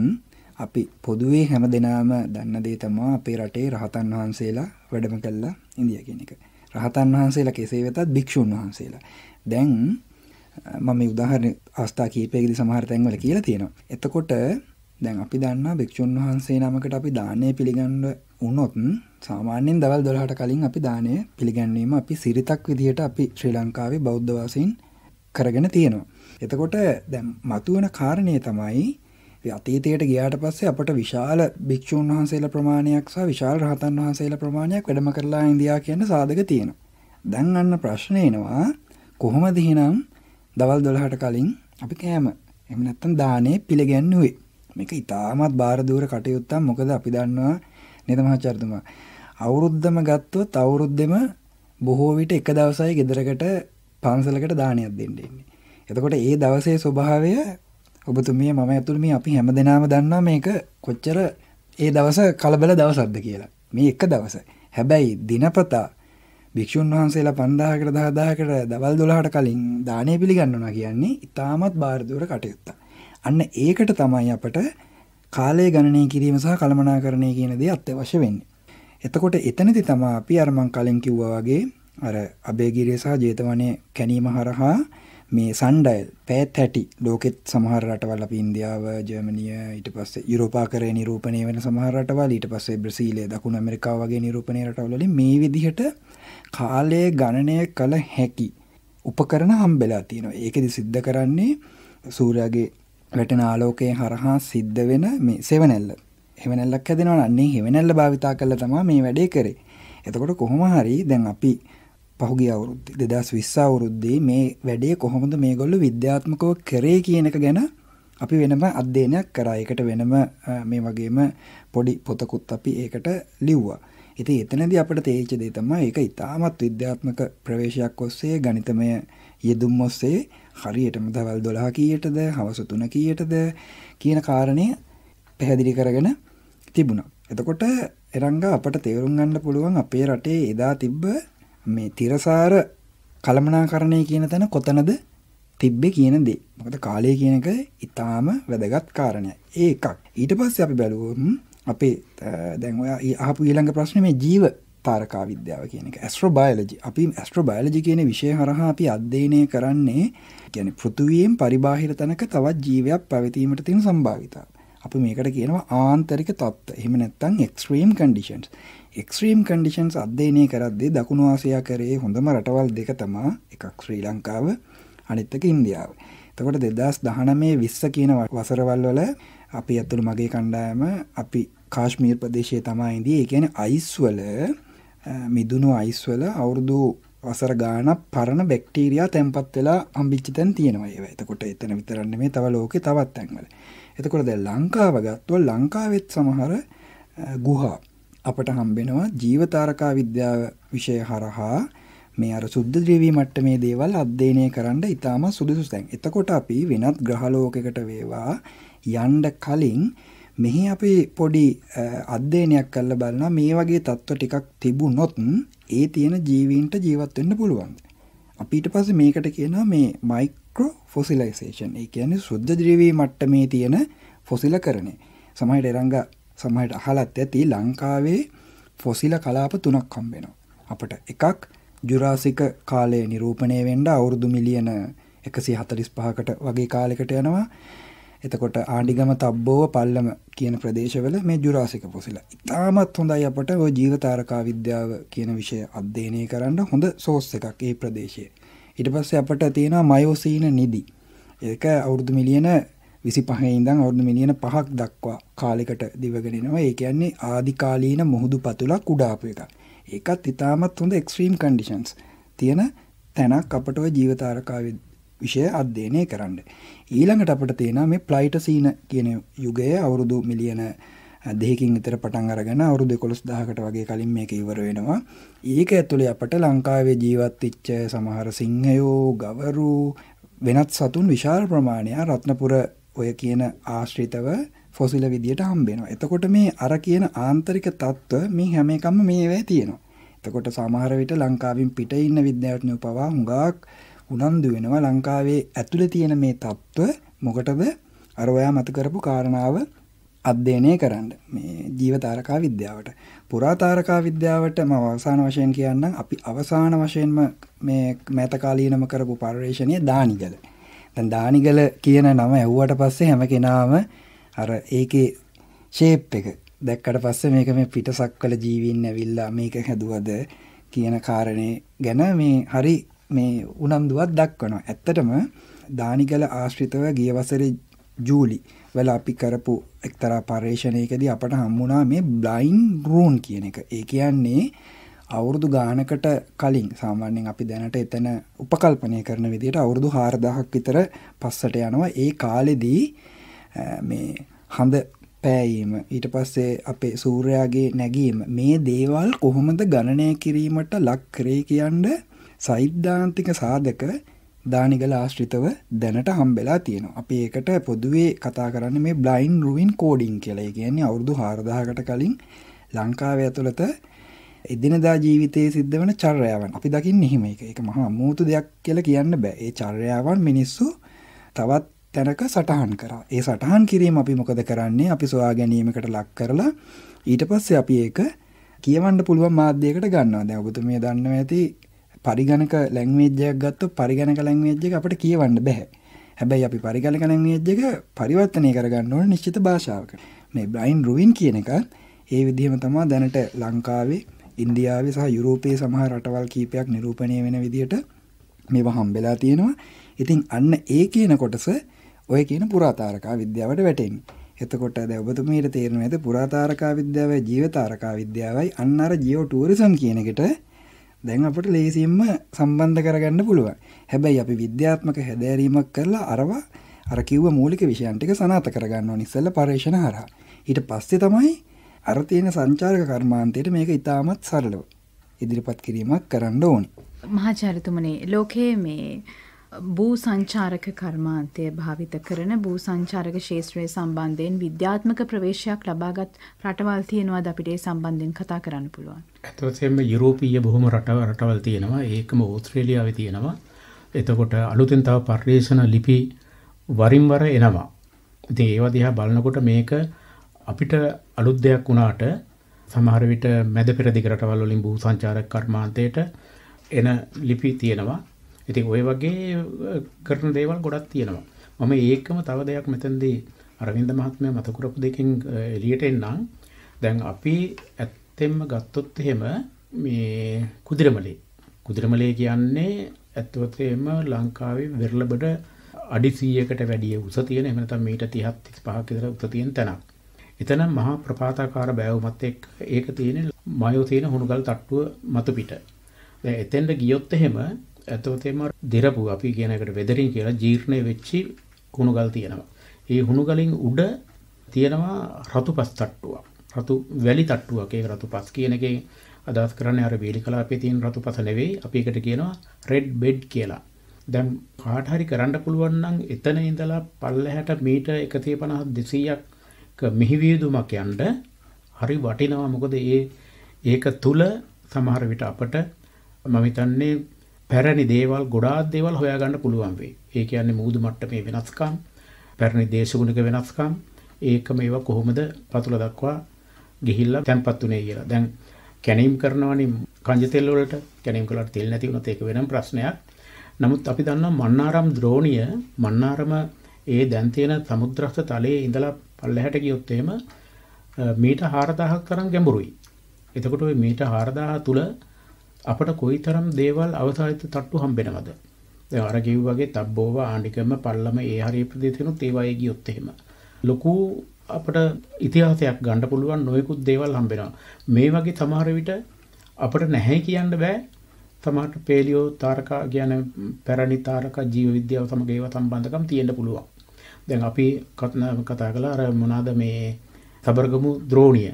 අපි පොදුවේ හැම දෙනාම දන්න දේ තමා අපේ රටේ රහතන් වහන්සේලා වැඩම කල්ලා ඉන්දිය කියන එක. රහතන් වහන්සේලා කෙසේ වෙතත් භික්‍ෂූන් වහන්සේලා. දැන් මම උදාහරණ අවස්ථා කීපයකදි සමහර තැන්වල කියලා තියෙනවා. එතකොට දැන් අපි දන්න භික්‍ෂූන් වහන්සේ නමකට අපි දානය පිළිගන්න උනොත් සාමාන්‍යෙන් දවල් දොලහට කලින් අපි දානය පිළිගැන්වීම අපි සිරිතක් විදිහට අපි ශ්‍රී ලංකාවේ බෞද්ධවාසින් කරගෙන තියෙනවා. එතකොට දැන් මතුවන කාරණය තමයි අතීතයට ගියාට පස්සේ අපට විශාල භික්ෂූන් වහන්සේලා ප්‍රමාණයක් සහ විශාල රහතන් වහන්සේලා ප්‍රමාණයක් වැඩම කරලා ඉන්දියා කියන සාධක තියෙනවා. දැන් අන්න ප්‍රශ්නේ එනවා කොහොමද එහෙනම් දවල් 12ට කලින් අපි කෑම එහෙම නැත්නම් දානේ පිළිගන්නුවේ. මේක ඉතාමත් බාර දూరు කටයුත්තක්. මොකද අපි දන්නවා නේද මහාචාර්යතුමා අවුරුද්දම ගත්තොත් අවුරුද්දෙම බොහෝ විට එක දවසයි ගෙදරකට පන්සලකට දානයක් දෙන්න ඉන්නේ. එතකොට ඒ දවසේ ස්වභාවය ඔබතුමිය මම ඇතුළ මේ අපි හැම දෙනාම දන්නවා මේක කොච්චර ඒ දවස කලබල දවසක්ද කියලා මේ එක දවස හැබැයි දිනපතා භික්‍ෂූන් වහන්සේලා පන්දාහකට දහදාහකට දවල් දොලාට කලින් දානය පිළිගන්නවා කියන්නේ ඉතාමත් භාරදුවර කටයුත්තා. අන්න ඒකට තමයි අපට කාලය ගණනය කිරීම සහ කළමනා කරණය කියන දේ අත්‍යවශ්‍ය වෙන්නේ. එතකොට එතනති තමා අපි අරමං කලින් කිව්වා වගේ අර අබේගිරය සහ ජේතවනය කැනීම හරහා මේ සන්ඩයිල් පැත් හැටි ලෝකෙත් සමහර රටවල් අප ඉන්දියාව ජර්මනිය ඊට පස්ස යුරෝපාකරය නිරූපණය වෙන සමහරටවල් ඊට පස්සේ බ්‍රසීලය දකුණ ඇමරිකාවගේ නිරූපණය රටවල මේ විදිහට කාලය ගණනය කළ හැකි උපකරන හම්බෙලා තියෙනවා ඒකෙදි සිද්ධ කරන්නේ සූරයාගේ වැටන ආලෝකය හරහා සිද්ධ වෙන මේ සෙවනැල්ල හෙවනැල්ලක් හැදෙනවන්නේ හෙවනැල්ල භාවිතා කළ තමා මේ වැඩේ කරේ එතකොට කොහොම හරි දැන් අපි පහුගිය අවුරුද්ද 2020 අවුරුද්දේ මේ වැඩේ කොහොමද මේගොල්ලෝ විද්‍යාත්මකව කරේ කියන එක ගැන අපි වෙනම අධ්‍යයනයක් කරා. ඒකට වෙනම මේ වගේම පොඩි පොතකුත් අපි ඒකට ලිව්වා. ඉතින් එතනදී අපිට තේරිච්ච දේ තමයි ඒක ඉතාමත් විද්‍යාත්මක ප්‍රවේශයක් ඔස්සේ ගණිතමය යෙදුම් ඔස්සේ හරියටම දවල් 12 කීයටද හවස 3 කීයටද කියන කාරණය පැහැදිලි කරගෙන තිබුණා. එතකොට එරංගා අපට තේරුම් ගන්න පුළුවන් අපේ රටේ එදා තිබ්බ මේ තිරසාර කළමනාකරණය කියන තැන කොතනද තිබ්බෙ කියන දේ මොකද කාලය කියනක ඉතාම වැදගත් කාරණය ඒ එකක් ඊට පස්ස අපි බැලුවම් අපේ දැන් ඔයා ආපු ඊළඟ ප්‍රශ්න මේ ජීව තාරකා විද්‍යාව කියන එක ඇස්ට්‍රෝබයලජි අපි ඇස්ට්‍රෝබයලජි කියන විෂය හරහා අපි අධ්‍යයනය කරන්නේ ගැන පෘතුවයෙන් පරිබාහිර තැනක තවත් ජීවයක් පැවතීමට තියෙන සම්භාවිතාව. අපි මේකට කියනවා ආන්තරික තත්ත්ව එහෙම නැත්තම් එක්ස්ට්‍රීම් කන්ඩිෂන්ස්. එක්ස්්‍රීම් කන්ඩිෂන්ස් අධ්‍යනය කරද්දේ දකුණු ආසයා කරේ හොඳම රටවල් දෙක තමා එකක් ශ්‍රී ලංකාව අනිත්තක ඉන්දියාව. තකොට දෙදස් දහනමේ විස්ස කියන වසරවල් වල අපි ඇතුළු මගේ කණ්ඩායම අපි කාශ්මීර් ප්‍රදේශය තමයින්දී එකන අයිස්වල මිදුණු අයිස්වල අවුරුදු වසර ගාන පරණ බෙක්ටීරයා තැන්පත් වෙලා අම්භිච්චිතැන් තියෙනවා එතකොට එතන විතරන්න මේ තව ලෝක තවත් තැන්වල එතකොට ද ලංකාව ගත්ව ලංකාවෙත් සමහර ගුහා අපට හම්බෙනවා ජීවතාරකා විද්‍යාව විෂය හරහා මේ අර සුද්ද ද්‍රවී මට්ටමේ දේවල් අධ්‍යයනය කරන්න ඉතාම සුදුසු තැන්. එතකොට අපි වෙනත් ග්‍රහලෝකයකට වේවා යන්න කලින් මෙහි අපි පොඩි අධ්‍යයනයක් කරලා බලනවා මේ වගේ තත්ත්ව ටිකක් තිබුණොත් ඒ තියෙන ජීවීන්ට ජීවත් වෙන්න පුළුවන්. අපි ඊට පස්සේ මේකට කියනවා මේ මයික්‍රෝ ෆොසිලයිසේෂන්. ඒ කියන්නේ සුද්ධ ද්‍රවී මට්ටමේ තියෙන ෆොසිලකරණය. සමහරට එරංගා සමහරට අහලත් ඇති ලංකාවේ ෆොසිල කලාප තුනක් හම්බෙනවා. අපට එකක් ජුරාසික කාලයේ නිරූපණය වෙන්ඩ අවුරුදු මිලියන එකසි හතලිස් පහකට වගේ කාලෙකට යනවා එතකොට ආඩිගම තබ්බෝව පල්ලම කියන ප්‍රදේශවල මේ ජුරාසික පොසිල ඉතාමත් හොඳයි අපට ඔය ජීවතාරකා විද්‍යාව කියන විෂය අධ්‍යයනය කරන්න හොඳ සෝස් එකක් ඒ ප්‍රදේශය ඉට පස්සේ අපට තියෙනවා මයෝසීන නිදි ඒක අවුරුදු මිලියන 25 ඉඳන් අවුරුදු මිලියන 5ක් දක්වා කාලයකට දිවගෙන එනවා. ඒ කියන්නේ ආදිකාලීන මුහුදු පතුලක් උඩ ආපු එකක්. ඒකත් ඉතාමත් හොඳ එක්ස්ට්‍රීම් කන්ඩිෂන්ස් තියෙන තැනක් අපට ওই ජීවතාරකාව විෂය අධ්‍යයනය කරන්න. ඊළඟට අපට තියෙනවා මේ ප්ලයිටසීන කියන යුගය අවුරුදු මිලියන දෙකින් විතර පටන් අරගෙන අවුරුදු 11000කට වගේ කලින් මේක ඉවර වෙනවා. ඒක ඇතුලේ අපට ලංකාවේ ජීවත් වෙච්ච සමහර සිංහයෝ, ගවරු වෙනත් සතුන් විශාල ප්‍රමාණයක් රත්නපුර ඔය කියන ආශ්‍රිතව ෆොසිල විදියට හම්බෙනවා. එතකොට මේ අර කියන ආන්තරික තත්ත්ව මේ හැම එකම මේවැ තියෙනවා. එතකොට සමහර විට ලංකාවෙන් පිට ඉන්න විද්‍යාඥයෝ පවා හුඟක් උනන්දු වෙනවා ලංකාවේ ඇතුලේ තියෙන මේ තත්ත්ව මොකටද අර ඔයා මත කරපු කාරණාව අධ්‍යයනය කරන්න මේ ජීවතාරකා විද්‍යාවට පුරාතාරකා විද්‍යාවට ම අවසාන වශයෙන් කියන්න අපි අවසාන වශයෙන්ම මේ මෑතකාලීනම කරපු පර්යේෂණය දානිගල දැන් දානිගල කියන නම ඇහුවට පස්සේ හැම කෙනාම අර ඒකේ ෂේප් එක දැක්කට පස්සේ මේක මේ පිටසක්වල ජීවීන් ඇවිල්ලා මේක හැදුවද කියන කාරණේ ගැන මේ හරි මේ උනන්දුවක් දක්වනවා. ඇත්තටම දානිගල ආශ්‍රිතව ගිය වසරේ ජූලි වල අපි කරපු එක්තරා පර්යේෂණයකදී අපට හම්බුණා මේ බ්ලයින් රූන් කියන එක. ඒ කියන්නේ අවුරුදු ගානකට කලින් සාමාන්‍යෙන් අපි දැනට එතන උපකල්පනය කරන විදිට අවුරුදු හාරදහක් විතර පස්සට යනවා ඒ කාලෙදී මේ හඳ පෑයීම ඊට පස්සේ අපේ සූර්යාගේ නැගීම මේ දේවල් කොහොමද ගණනය කිරීමට ලක් කරේ කියන්ඩ සෛද්ධාන්තික සාධක දානිගල ආශ්‍රිතව දැනට හම්බෙලා තියෙනවා. අපි ඒකට පොදුවේ කතා කරන්න මේ බ්ලයින් රුවන් කෝඩිං කියලා කියන්නේ අවුරුදු හාරදාහකට කලින් ලංකාව ඇතුළත එදිනදා ජීවිතයේ සිද්ධ වන චර්යාවන් අපි දකින්න එහෙම එක එක මහා මූතු දෙයක් කියලා කියන්න බෑ ඒ චර්යාවන් මිනිස්සු තවත් තැනක සටහන් කරා ඒ සටහන් කිරීම අපි මොකද කරන්නේ අපි සොයා ගැනීමකට ලක් කරලා ඊට පස්සේ අපි ඒක කියවන්න පුළුවන් මාධ්‍යයකට ගන්නවා දැන් ඔබතුමිය දන්නවා ඇති පරිගණක ලැංග්වේජ් එකක් ගත්තොත් පරිගණක ලැංග්වේජ් එක අපිට කියවන්න බෑ හැබැයි අපි පරිගණක ලැංග්වේජ් එක පරිවර්තනය කරගන්න ඕන නිශ්චිත භාෂාවකට මේ බ්‍රයින් රුවින් කියන එකත් ඒ විදිහම තමා දැනට ලංකාවේ ඉන්දියාවේ සහ යුරෝපයේ සමහර රටවල් කීපයක් නිරූපණය වෙන විදිහට මේවා හම්බෙලා තියෙනවා. ඉතින් අන්න ඒ කියන කොටස ඔය කියන පුරාතාරකා විද්‍යාවට වැටෙන්. එතකොට දැන් ඔබතුමීට තේරෙනවා ඇති පුරාතාරකා විද්‍යාවයි ජීවතාරකා විද්‍යාවයි අන්න අර ජියෝ ටූරිසම් කියන එකට දැන් අපට ලේසියෙන්ම සම්බන්ධ කරගන්න පුළුවන්. හැබැයි අපි විද්‍යාත්මක හැදෑරීමක් කරලා අරවා අර කිව්ව මූලික විෂයන් ටික සනාථ කරගන්න ඕන ඉස්සෙල්ලා පරේක්ෂණ හරහා. ඊට පස්සේ තමයි අර තියෙන සංචාරක කර්මාන්තයට මේක ඉතාමත් සරලව ඉදිරිපත් කිරීමක් කරන්න ඕන. මහාචාර්යතුමනි ලෝකයේ මේ භූ සංචාරක කර්මාන්තය භාවිත කරන භූ සංචාරක ශේත්‍රයේ සම්බන්ධයෙන් විද්‍යාත්මක ප්‍රවේශයක් ලබාගත් රටවල් තියෙනවාද අපිට ඒ සම්බන්ධයෙන් කතා කරන්න පුළුවන්. ඇත්තටම යුරෝපීය බොහොම රටවල් රටවල් තියෙනවා. ඒකම ඕස්ට්‍රේලියාවේ තියෙනවා. එතකොට අලුතෙන් තව පර්යේෂණ ලිපි වරින් වර එනවා. ඉතින් ඒව දිහා බලනකොට මේක අපිට අලුත් දෙයක් වුණාට සමහර විට මැද පෙරදිග රටවල් වලින් භූ සංචාරක කර්මාන්තයට එන ලිපි තියෙනවා. ඉතින් ওই වගේ කරන දේවල් ගොඩක් තියෙනවා. මම ඒකම තව දෙයක් මෙතනදී අරවින්ද මහත්මයා මතක කරපු දෙකෙන් එළියට එන්නම්. දැන් අපි ඇත්තෙන්ම ගත්තොත් එහෙම මේ කුදිරමලේ කුදිරමලේ කියන්නේ ඇත්තවතේම ලංකාවේ වෙරළබඩ අඩි 100කට වැඩිය උස තියෙන එහෙම නැත්නම් මීටර 30 35ක් විතර උස තියෙන තැනක්. එතන මහා ප්‍රපාතාකාර බෑවුමත් එක්ක ඒක තියෙන මයෝ තියෙන හුණුගල් තට්ටුව මතු පිට. දැන් එතෙන්ට ගියොත් එහෙම ඇත්තවතේම දිරපු අපි කියන එකට වෙදරින් කියලා ජීර්ණය වෙච්චි හුණුගල් තියෙනවා. ඒ හුණුගලින් උඩ තියෙනවා රතුපස් තට්ටුවක්. රතු වැලි තට්ටුවක් ඒක රතුපස් කියන එකෙන් අදහස් කරන්නේ අර වේලි කලාපේ තියෙන රතුපස නෙවෙයි අපි ඒකට කියනවා රෙඩ් බෙඩ් කියලා. දැන් කාට හරි කරන්න පුළුවන් නම් එතන ඉඳලා පල්ලෙහාට මීටර් 150 200ක් මිහිවියදුමක් යන්න හරි වටිනවා මොකද ඒ ඒක තුල සමහර විට අපට මම හිතන්නේ පැරණි දේවල් ගොඩාක් දේවල් හොයාගන්න පුළුවන් වෙයි. ඒ කියන්නේ මූදු මට්ටමේ වෙනස්කම්, පැරණි දේශගුණික වෙනස්කම්, ඒක මේවා කොහොමද පතුල දක්වා ගිහිල්ලා තැන්පත් උනේ කියලා. දැන් කැණීම් කරනවනේ කංජ තෙල් වලට. කැණීම් කළාට තෙල් නැති වුණොත් ඒක වෙනම ප්‍රශ්නයක්. නමුත් අපි දන්නවා මන්නාරම් ද්‍රෝණිය මන්නාරම ඒ දැන් තියෙන සමුද්‍රස්ත තලයේ ඉඳලා පල්ලෙහාට ගියොත් එහෙම මීට 4000ක් තරම් ගැඹුරුයි. එතකොට ওই මීට 4000 තුල අපට කොයිතරම් දේවල් අවසානිත තට්ටු හම්බෙනවද? දැන් අර කිව් වගේ තබ්බෝව ආණ්ඩිකම පල්ලම ඒ හරිය ප්‍රදේශනොත් ඒවායේ ගියොත් එහෙම ලොකු අපට ඉතිහාසයක් ගන්න පුළුවන් නොයෙකුත් දේවල් හම්බෙනවා. මේ වගේ සමහර විට අපට නැහැ කියන්න බෑ තමට පේලියෝ තාරකා ගැන පැරණි තාරක ජීව විද්‍යාව සමග ඒවා සම්බන්ධකම් තියෙන්න පුළුවන්. දැන් අපි කතා කළා අර මොනවාද මේ සබර්ගමු ද්‍රෝණිය.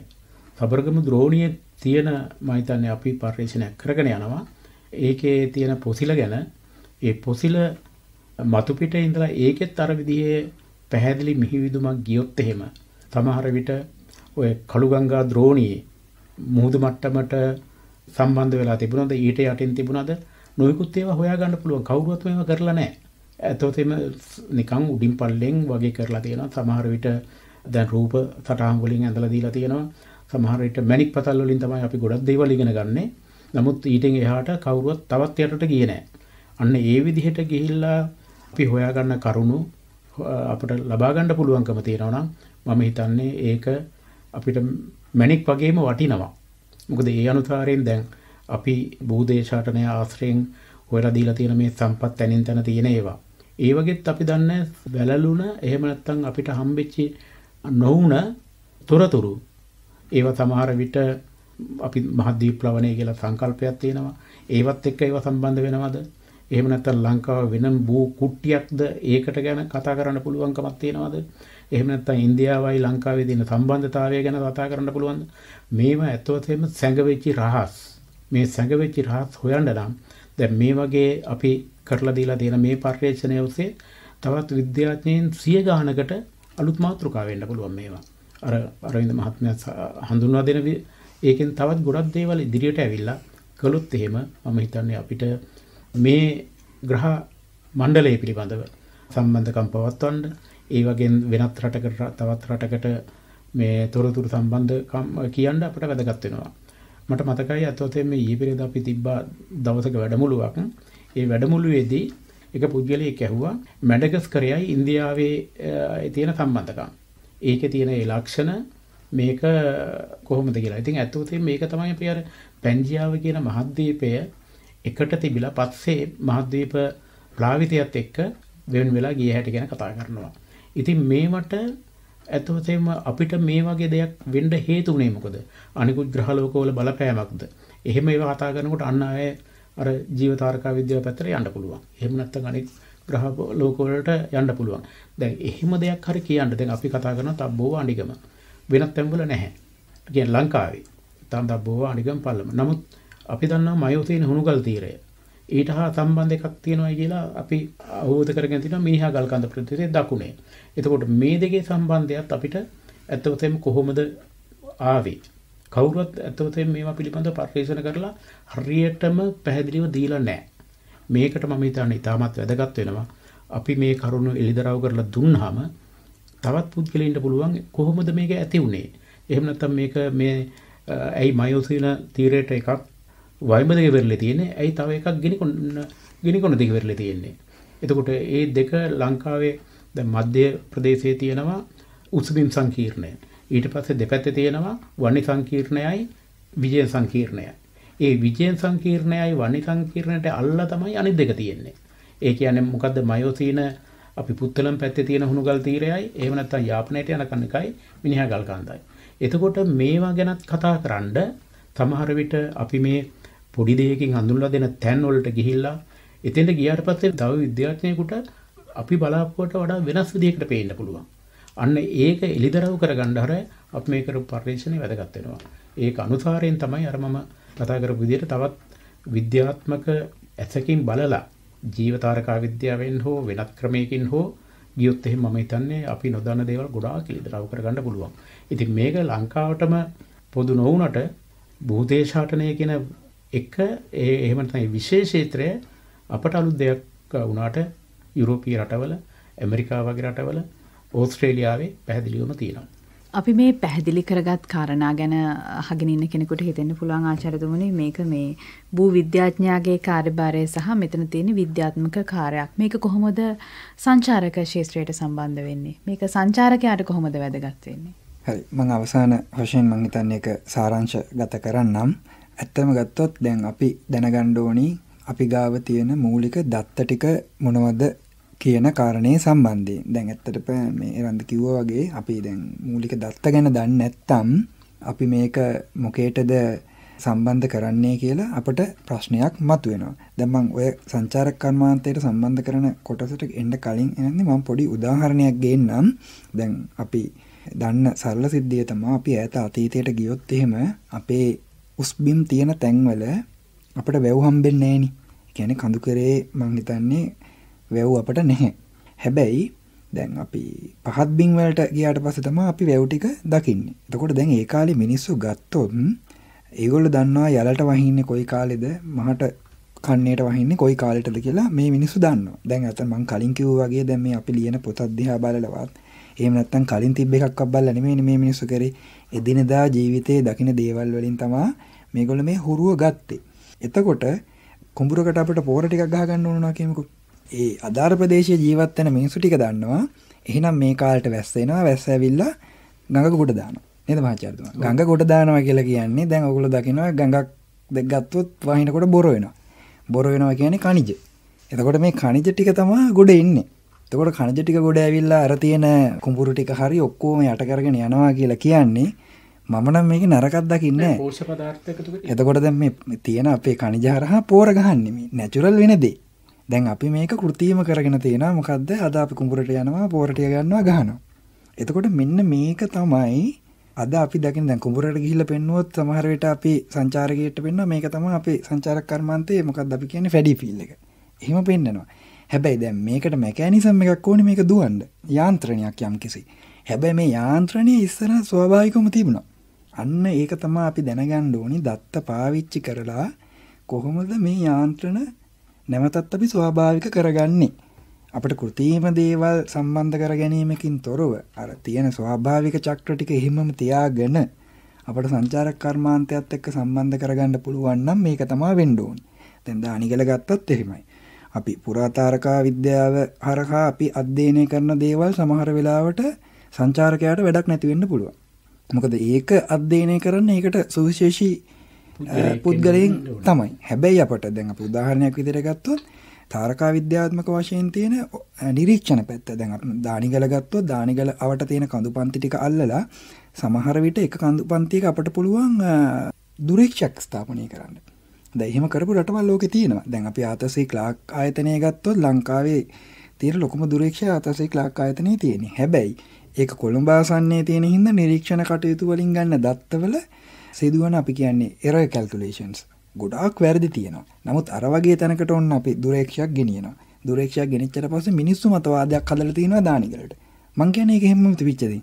සබර්ගමු ද්‍රෝණිය තියෙන මම හිතන්නේ අපි පරිශීලනය කරගෙන යනවා. ඒකේ තියෙන පොසිල ගැන ඒ පොසිල මතු පිට ඉඳලා ඒකෙත් අර විදිහේ පැහැදිලි මිහිවිදුමක් ගියොත් එහෙම සමහර විට ඔය කළුගංගා ද්‍රෝණියේ මුහුදු මට්ටමට සම්බන්ධ වෙලා තිබුණාද ඊට යටින් තිබුණාද නොයෙකුත් ඒවා හොයාගන්න පුළුවන් කවුරුවත් මේවා කරලා නැහැ ඇතොතෙම නිකං උඩින් පල්ලෙන් වගේ කරලා තියෙනවා සමහර විට දැන් රූප සටහන් වලින් ඇඳලා දීලා තියෙනවා සමහර විට මැණික් පතල් වලින් තමයි අපි ගොඩක් දේවල් ඉගෙන ගන්නෙ නමුත් ඊටින් එහාට කවුරුවත් තවත් යටට ගියේ නැහැ අන්න ඒ විදිහට ගිහිල්ලා අපි හොයාගන්න කරුණු අපට ලබා ගන්න පුළුවන්කම තියෙනවා නම් මම හිතන්නේ ඒක අපිට මැණික් වගේම වටිනවා මොකද ඒ අනුසාරයෙන් දැන් අපි භූදේශාටනය ආශ්‍රයෙන් හොයලා දීලා තියෙන මේ සම්පත් තැනින් තැන තියෙන ඒවා ඒ වගේත් අපි දන්න වැලලුන එහෙම නැත්නම් අපිට හම්බෙච්චි නොවුන තොරතුරු ඒවා සමහර විට අපි මහද්වීප ප්ලවනය කියලා සංකල්පයක් තියෙනවා. ඒවත් එක්ක ඒවා සම්බන්ධ වෙනවද? එහෙම නැත්නම් ලංකාව වෙනම භූ කුට්ටියක්ද ඒකට ගැන කතා කරන්න පුළුවන්කමක් තියෙනවද? එහෙම නැත්නම් ඉන්දියාවයි ලංකාවේ තියෙන සම්බන්ධතාවය ගැන කතා කරන්න පුළුවන්ද? මේවා ඇත්තවතෙම සැඟවෙච්චි රහස්. මේ සැඟවෙච්චි රහස් හොයන්න නම් දැන් මේ වගේ අපි කරලා දීලා තියෙන මේ පර්යේෂණය ඔස්සේ තවත් විද්‍යාඥයන් සිය ගානකට අලුත් මාතෘකා වෙන්න පුළුවන් මේවා. අර අරවින්ද මහත්මයා හඳුන්වා දෙන ඒකෙන් තවත් ගොඩක් දේවල් ඉදිරියට ඇවිල්ලා කළොත් එහෙම මම හිතන්නේ අපිට මේ ග්‍රහ මණ්ඩලය පිළිබඳව සම්බන්ධකම් පවත්වන්න ඒ වගේ වෙනත් රටකට තවත් රටකට මේ තොරතුරු සම්බන්ධකම් කියන්න අපට වැදගත් වෙනවා. මට මතකයි අතෝතේ මේ ඊපිරිද අපි තිබ්බා දවසක වැඩමුළුවක් ඒ වැඩමුළුවේදී එක පුද්ගලයෙක් ඇහුවා මැඩගස්කරයයි ඉන්දියාවේ තියෙන සම්බන්ධකම්. ඒකේ තියෙන ඒ ලක්ෂණ මේක කොහොමද කියලා. ඉතින් ඇත්තටම මේක තමයි අපි අර පැන්ජියාව කියන මහද්වීපය එකට තිබිලා පස්සේ මහද්වීප ප්ලාවිතයත් එක්ක වෙන් වෙලා ගිය හැටි ගැන කතා කරනවා. ඉතින් මේවට ඇත්තටම අපිට මේ වගේ දෙයක් වෙන්න හේතු වුණේ මොකද? අනිකුත් ග්‍රහ ලෝකවල බලපෑමක්ද? එහෙම ඒවා කතා කරනකොට අන්න ආයේ අර ජීව තාරකා විද්‍යාව පැත්තට යන්න පුළුවන්. එහෙම නැත්නම් අනෙක් ග්‍රහ ලෝකවලට යන්න පුළුවන්. දැන් එහෙම දෙයක් හරි කියන්න දැන් අපි කතා කරනවා තබ්බෝව අණිගම. වෙනත් තැන්වල නැහැ. කියන්නේ ලංකාවේ. තම තබ්බෝව අණිගම පල්ලම. නමුත් අපි දන්නවා මයෝ තියෙන හුණුගල් තීරය. ඊට හා සම්බන්ධ එකක් තියෙනවා කියලා අපි අවබෝධ කරගෙන තිනවා මීහා ගල්කන්ද ප්‍රදේශයේ දකුණේ. එතකොට මේ දෙකේ සම්බන්ධයත් අපිට ඇත්තටම කොහොමද ආවේ කවුරුවත් ඇත්තවතෙන් මේවා පිළිබඳව පර්යේෂණ කරලා හරියටම පැහැදිලිව දීලා නැහැ. මේකට මම හිතන්නේ ඉතාමත් වැදගත් වෙනවා. අපි මේ කරුණු එළිදරව් කරලා දුන්නාම තවත් පුද්ගලයන්ට පුළුවන් කොහොමද මේක ඇති වුනේ? එහෙම නැත්නම් මේක මේ ඇයි මයෝසින තීරයට එකක් වයිම දෙක වෙරළේ තියෙන්නේ? ඇයි තව එකක් ගිනිකොන ගිනිකොන දෙක වෙරළේ තියෙන්නේ? එතකොට ඒ දෙක ලංකාවේ දැන් මධ්‍ය ප්‍රදේශයේ තියෙනවා උස්බිම් සංකීර්ණය. ඊට පස්සේ දෙපැත්තේ තියෙනවා වනි සංකීර්ණයයි විජය සංකීර්ණයයි. ඒ විජය සංකීර්ණයයි වනි සංකීර්ණයට අල්ලා තමයි අනිත් දෙක තියෙන්නේ. ඒ කියන්නේ මොකද්ද මයෝසීන අපි පුත්තලම් පැත්තේ තියෙන හුණුගල් තීරයයි එහෙම නැත්නම් යාපනයට යන කණිකයි මිනිහා ගල් කාන්දයි. එතකොට මේවා ගැනත් කතා කරන්න සමහර විට අපි මේ පොඩි දෙයකින් හඳුන්වලා දෙන තැන් වලට ගිහිල්ලා එතෙන්ට ගියාට පස්සේ තව විද්‍යාඥයෙකුට අපි බලාපොරොත්තු වඩා වෙනස් විදිහකට පේන්න පුළුවන්. අන්න ඒක එලිදරව් කරගන්න හර අපි මේ කරපු පර්යේෂණය වැදගත් වෙනවා. ඒක අනුසාරයෙන් තමයි අර මම කතා කරපු විදිහට තවත් විද්‍යාත්මක ඇසකින් බලලා ජීවතාරකා විද්‍යාවෙන් හෝ වෙනත් ක්‍රමයකින් හෝ ගියොත් එහෙම මම හිතන්නේ අපි නොදන්න දේවල් ගොඩාක් එලිදරව් කරගන්න පුළුවන්. ඉතින් මේක ලංකාවටම පොදු නොවුනට භූතේශාටනය කියන එක ඒ එහෙම නැත්නම් විශේෂ ක්ෂේත්‍රය අපට අලුත් දෙයක් වුණාට යුරෝපීය රටවල ඇමරිකා වගේ රටවල ඕස්ට්‍රේලියාවේ පැහැදිලිවම තියෙනවා. අපි මේ පැහැදිලි කරගත් කාරණා ගැන අහගෙන ඉන්න කෙනෙකුට හිතෙන්න පුළුවන් ආචාර්යතුමනි මේක මේ භූ විද්‍යාඥයාගේ කාර්යභාරය සහ මෙතන තියෙන විද්‍යාත්මක කාර්යයක්. මේක කොහොමද සංචාරක ශාස්ත්‍රයට සම්බන්ධ වෙන්නේ? මේක සංචාරකයාට කොහොමද වැදගත් වෙන්නේ? හරි මම අවසාන වශයෙන් මම හිතන්නේ ඒක සාරාංශ ගත කරන්නම්. ඇත්තම ගත්තොත් දැන් අපි දැනගන්න ඕනි අපි ගාව තියෙන මූලික දත්ත ටික මොනවද කියන කාරණය සම්බන්ධය දැන් ඇත්තට මේ එරන්ද කිව්ව වගේ අපි දැන් මූලික දත්ත ගැන දන්න නැත්තම් අපි මේක මොකේටද සම්බන්ධ කරන්නේ කියලා අපට ප්‍රශ්නයක් මතුවෙනවා. දැන් මම ඔය සංචාරක කර්මාන්තයට සම්බන්ධ කරන කොටසට එන්න කලින් එනන්නේ මම පොඩි උදාහරණයක් ගේන්නම්. දැන් අපි දන්න සරල සිද්ධිය තමයි අපි ඈත අතීතයට ගියොත් එහෙම අපේ උස්බිම් තියෙන තැන්වල අපට වැව් හම්බෙන්නේ නැහෙනි. කියන්නේ කඳුකරේ මං හිතන්නේ වැව් අපට නැහැ හැබැයි දැන් අපි පහත් බිං වලට ගියාට පස්සේ තමයි අපි වැව් ටික දකින්නේ. එතකොට දැන් ඒ කාලේ මිනිස්සු ගත්තොත් ඒගොල්ලෝ දන්නවා යලට වහින්නේ කොයි කාලෙද මහට කන්නේට වහින්නේ කොයි කාලෙටද කියලා මේ මිනිස්සු දන්නවා. දැන් අතන මම කලින් කිව්වා වගේ දැන් මේ අපි ලියන පොතක් දිහා බලලවත් එහෙම නැත්නම් කලින් තිබ්බ එකක් අබ්බල්ලා නෙමෙයිනේ මේ මිනිස්සු කරේ. එදිනදා ජීවිතයේ දකින්න දේවල් වලින් තමයි මේගොල්ලෝ මේ හුරුව ගත්තේ. එතකොට කුඹුරකට අපිට පොර ටිකක් ගහ ගන්න ඕන නා කියමුකෝ. ඒ අදාර ප්‍රදේශයේ ජීවත් වෙන මිනිස්සු ටික දන්නවා. එහෙනම් මේ කාලට වැස්ස එනවා. වැස්ස ඇවිල්ලා ගඟ කොට දානවා. නේද මහාචාර්යතුමා? ගඟ කොට දානවා කියලා කියන්නේ දැන් ඔයගොල්ලෝ දකිනවා ගඟක් ගත්තොත් වහිනකොට බොර වෙනවා. බොර වෙනවා කියන්නේ කණිජ. එතකොට මේ කණිජ ටික තමයි ගොඩ එන්නේ. එතකොට කණජ ටික ගොඩ ඇවිල්ලා අර තියෙන කුඹුරු ටික හරි ඔක්කොම යට කරගෙන යනවා කියලා කියන්නේ මම නම් මේක නරකක් දකින්නේ නැහැ. එතකොට දැන් මේ තියෙන අපේ කණිජ හරහා පෝර ගහන්නේ මේ නැචරල් වෙන දේ. දැන් අපි මේක කෘතිීම කරගෙන තියෙන මොකක්ද අද අපි කුඹරට යනවා පෝරටිය ගන්නවා ගහනවා. එතකොට මෙන්න මේක තමයි අද අපි දකින දැන් කුඹරට ගිහිල්ලා පෙන්නුවොත් සමහර විට අපි සංචාරකයට පෙන්නවා මේක තමයි අපේ සංචාරක කර්මාන්තේ මොකක්ද අපි කියන්නේ ෆැඩි ෆීල් එක. එහෙම පෙන්නනවා. හැබැයි දැන් මේකට මෙකැනිසම් එකක් ඕනේ මේක දුවන්න. යාන්ත්‍රණයක් යම්කිසි. හැබැයි මේ යාන්ත්‍රණය ඉස්සර ස්වභාවිකවම තිබුණා. අන්න ඒක තමයි අපි දැනගන්න ඕනි දත්ත පාවිච්චි කරලා කොහොමද මේ යාන්ත්‍රණ නැවතත් අපි ස්වාභාවික කරගන්නේ. අපට කෘතිීම දේවල් සම්බන්ධ කර ගැනීමකින් තොරව අර තියෙන ස්වාභාවික චක්‍ර ටික එහෙමම තියාගෙන අපට සංචාරක කර්මාන්තයත් එක්ක සම්බන්ධ කරගන්න පුළුවන් නම් මේක තමා වෙන්න ඕන. දැන් දානිගල ගත්තත් එහෙමයි. අපි පුරාතාරකා විද්‍යාව හරහා අපි අධ්‍යයනය කරන දේවල් සමහර වෙලාවට සංචාරකයාට වැඩක් නැති වෙන්න පුළුවන්. මොකද ඒක අධ්‍යයනය කරන්න ඒකට සුවිශේෂී පුද්ගලයෙන් තමයි හැබැයි අපට දැන් අප උදාහරණයක් විදිර ගත්තොත් තාරකා විද්‍යාත්මක වශයෙන් තියෙන නිරීක්ෂණ පැත්ත දැන් අප දානිගල ගත්තොත් දානිගල අවට තියෙන කඳු පන්ති ටික අල්ලලා සමහර විට එක කඳු පන්තියක අපට පුළුවන් දුරීක්ෂක් ස්ථාපනය කරන්න. ද එහෙම කරපු රටවල් ලෝකෙ තියෙනවා දැන් අපි ආතසේ ක්ලාක් ආයතනය ගත්තොත් ලංකාවේ තියෙන ලොකුම දුරීක්ෂ ආතසේ ක්ලාක් ආයතනය තියෙන හැබැයි ඒක කොළඹාසන්නේ තියෙන හින්ද නිරීක්ෂණ කටයුතු වලින් ගන්න දත්තවල සිදුවන අපි කියන්නේ එර කැල්කුලේෂන්ස් ගොඩාක් වැරදි තියෙනවා නමුත් අරවගේ තැනකට ඔන්න අපි දුරේක්ෂයක් ගෙනියනවා දුරේක්ෂයක් ගෙනච්චර පස මිනිස්සු මතවාදයක් කදල තියෙනවා දානිකරට මං කියන එක හෙම තිවිච්චද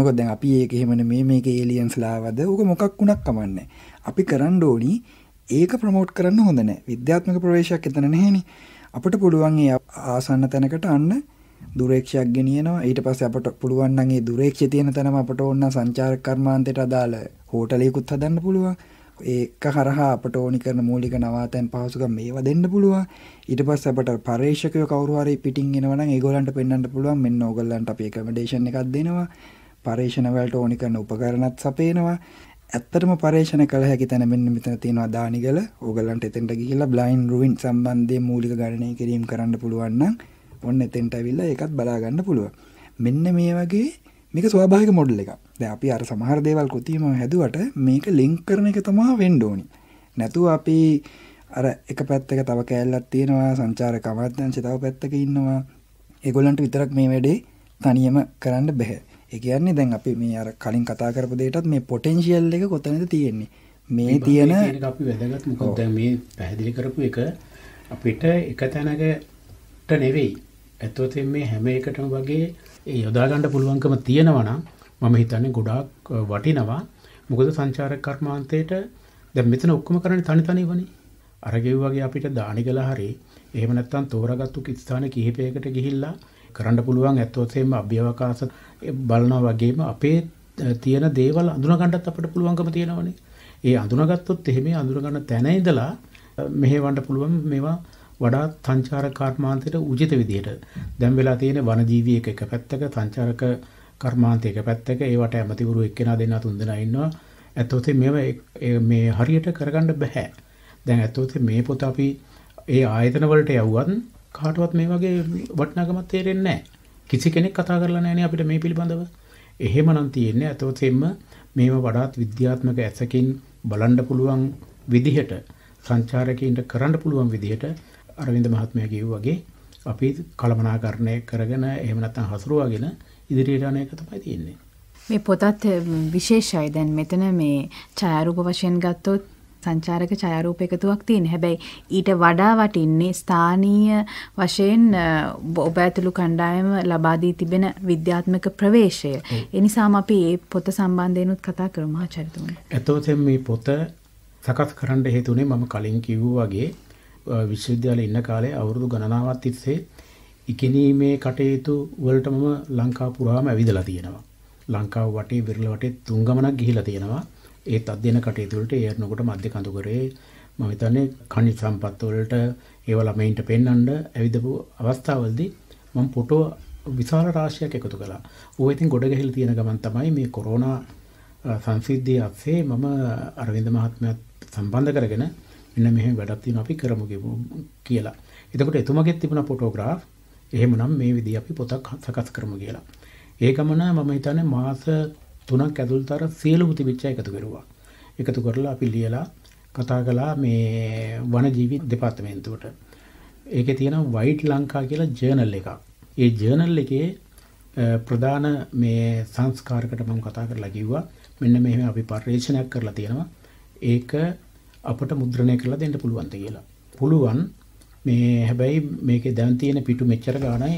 මොකද දැන් අපි ඒක හෙමන මේ මේක ඒලියන්ස් ලාවද ඕක මොකක් වුණක් කමන්න අපි කරන්න ඕනි ඒක ප්‍රමෝට් කරන්න හොඳන විද්‍යාත්මක ප්‍රවේශයක් එතන නහෙනි අපට පුළුවන් ආසන්න තැනකට අන්න දුරේක්ෂයක් ගෙනියනවා ඊට පස්සේ අපට පුළුවන් නම් ඒ දුරේක්ෂය තියෙන තැනම අපට ඕන සංචාර කර්මාන්තයට අදාළ හෝටලයකුත් හදන්න පුළුවන් ඒක හරහා අපට ඕනි කරන මූලික නවාතැන් පහසුකම් මේවා දෙන්න පුළුවන් ඊට පස්සේ අපට පරේක්ෂකයෝ කවුරු හරි පිටින් එනවා නම් ඒගොල්ලන්ට පෙන්වන්න පුළුවන් මෙන්න ඕගොල්ලන්ට අපි ඇකමඩේෂන් එකක් දෙනවා පරේක්ෂණ වලට ඕනි කරන උපකරණත් සපයනවා ඇත්තටම පරේෂණ කළ හැකි තැන මෙන්න මෙතන තියෙනවා දානිගල ඕගලන්ට එතෙන්ට ගිහිලා බ්ලයින් රුවින් සම්බන්ධය මූලික ගණනය කිරීම කරන්න පුළුවන්න ඔන්න එතෙන්ට ඇවිල්ලා ඒකත් බලා ගන්න පුළුවන්. මෙන්න මේ වගේ මේක ස්වාභාවික මොඩල් එකක්. දැන් අපි අර සමහර දේවල් කෘතිම හැදුවට මේක ලින්ක් කරන එක තමයි වෙන්න ඕනි. නැතුව අපි අර එක පැත්තක තව කෑල්ලක් තියෙනවා සංචාරක අමාත්‍යාංශය තව පැත්තක ඉන්නවා. ඒගොල්ලන්ට විතරක් මේ වැඩේ තනියම කරන්න බෑ. ඒ කියන්නේ දැන් අපි මේ අර කලින් කතා කරපු දෙයටත් මේ පොටෙන්ෂියල් එක කොතනද තියෙන්නේ? මේ තියෙන අපි වැදගත් මොකද මේ පැහැදිලි කරපු එක අපිට එක තැනකට නෙවෙයි ඇත්තවතින් මේ හැම එකටම වගේ ඒ යොදාගණ්ඩ පුළුවන්කම තියෙනවනම් මම හිතන්නේ ගොඩාක් වටිනවා මොකද සංචාර කර්මාන්තයට දැ මෙතන ඔක්කම කරන තනිතනි වනි අරගෙව් වගේ අපිට දානිගල හරි එහමනත්තන් තෝරගත්තු ස්ථාන කිහිපයකට ගිහිල්ලා කරන්න පුළුවන් ඇත්තවසේම අභ්‍යවකාස බලනා වගේම අපේ තියෙන දේවල් අඳුනගණ්ඩත් අපට පුළුවන්කම තියෙනවනේ ඒ අඳුනගත්තොත් එහෙම අඳුරගන්න තැනයිදලා මෙහෙවන්ට පුළුවන් මේවා වඩාත් සංචාරක කර්මාන්තයට උචිත විදිහට දැන් වෙලා තියෙන වනජීවී එක එක පැත්තක සංචාරක කර්මාන්තයක පැත්තක ඒවට ඇමතිවරු එක්කෙනා දෙන්නා තුන් දෙනා ඉන්නවා. ඇත්තොතේ මේව මේ හරියට කරගන්න බෑ. දැන් ඇත්තොතේ මේ පොත අපි ඒ ආයතන වලට යවුවත් කාටවත් මේ වගේ වටිනාකමක් තේරෙන්නේ නැහැ. කිසි කෙනෙක් කතා කරලා නැහැ අපිට මේ පිළිබඳව. එහෙමනම් තියෙන්නේ ඇත්තොතේම මේව වඩාත් විද්‍යාත්මක ඇසකින් බලන්න පුළුවන් විදිහට සංචාරකීන්ට කරන්න පුළුවන් විදිහට අරවින්ද මහත්මයා කිව් වගේ අපි කළමනාකරණය කරගෙන එහෙමනත්තන් හසුරුවාගෙන ඉදිරියට අනයක තමයි තියෙන්නේ. මේ පොතත් විශේෂයි දැන් මෙතන මේ ඡායාරූප වශයෙන් ගත්තොත් සංචාරක ඡායාරූප එකතුවක් තියෙන. හැබැයි ඊට වඩා වටින්නේ ස්ථානීය වශයෙන් ඔබ ඇතුළු කණ්ඩායම ලබා දී තිබෙන විද්‍යාත්මක ප්‍රවේශය. ඒ නිසාම අපි මේ පොත සම්බන්ධයෙන්ුත් කතා කරමු ආචාර්යතුමනි. එතකොට මේ පොත සකස් කරන්න හේතුනේ මම කලින් කිව්වා වගේ විශ්වවිද්‍යාලේ ඉන්න කාලේ අවුරුදු ගණනාවක් තිස්සේ ඉගෙනීමේ කටයුතු වලට මම ලංකාව පුරාම ඇවිදලා තියෙනවා. ලංකාව වටේ විරල වටේ තුන් ගමනක් ගිහිලා තියෙනවා. ඒත් අධ්‍යයන කටයුතු වලට ඒ අරනකොට මධ්‍ය කඳුකරේ මම හිතන්නේ කණි සම්පත් වලට ඒව ළමයින්ට පෙන්වන්න ඇවිදපු අවස්ථාවවලදී මම ෆොටෝ විශාල රාශියක් එකතු කළා. ඌ ඉතින් ගොඩ ගැහිලා තියෙන ගමන් තමයි මේ කොරෝනා සංසිද්ධිය අස්සේ මම අරවින්ද මහත්මයාත් සම්බන්ධ කරගෙන මෙන්න මෙහෙම වැඩක් තියෙනවා අපි කරමු කියලා. එතකොට එතුමගෙත් තිබුණා ෆොටෝග්‍රාෆ්. එහෙමනම් මේ විදිහ අපි පොතක් සකස් කරමු කියලා. ඒ ගමන මම හිතන්නේ මාස 3ක් ඇතුළත අර සියලුම තිබිච්ච එකතු කරුවා. එකතු කරලා අපි ලියලා කතා කළා මේ වනජීවි දෙපාර්තමේන්තුවට. ඒකේ තියෙන වයිට් ලංකා කියලා ජර්නල් එකක්. ඒ ජර්නල් එකේ ප්‍රධාන මේ සංස්කාරකට මම කතා කරලා කිව්වා මෙන්න මෙහෙම අපි පර්යේෂණයක් කරලා තියෙනවා. ඒක අපට මුද්‍රණය කරලා දෙන්න පුළුවන්ද කියලා. පුළුවන් මේ හැබැයි මේකේ දැන් තියෙන පිටු මෙච්චර ගාණයි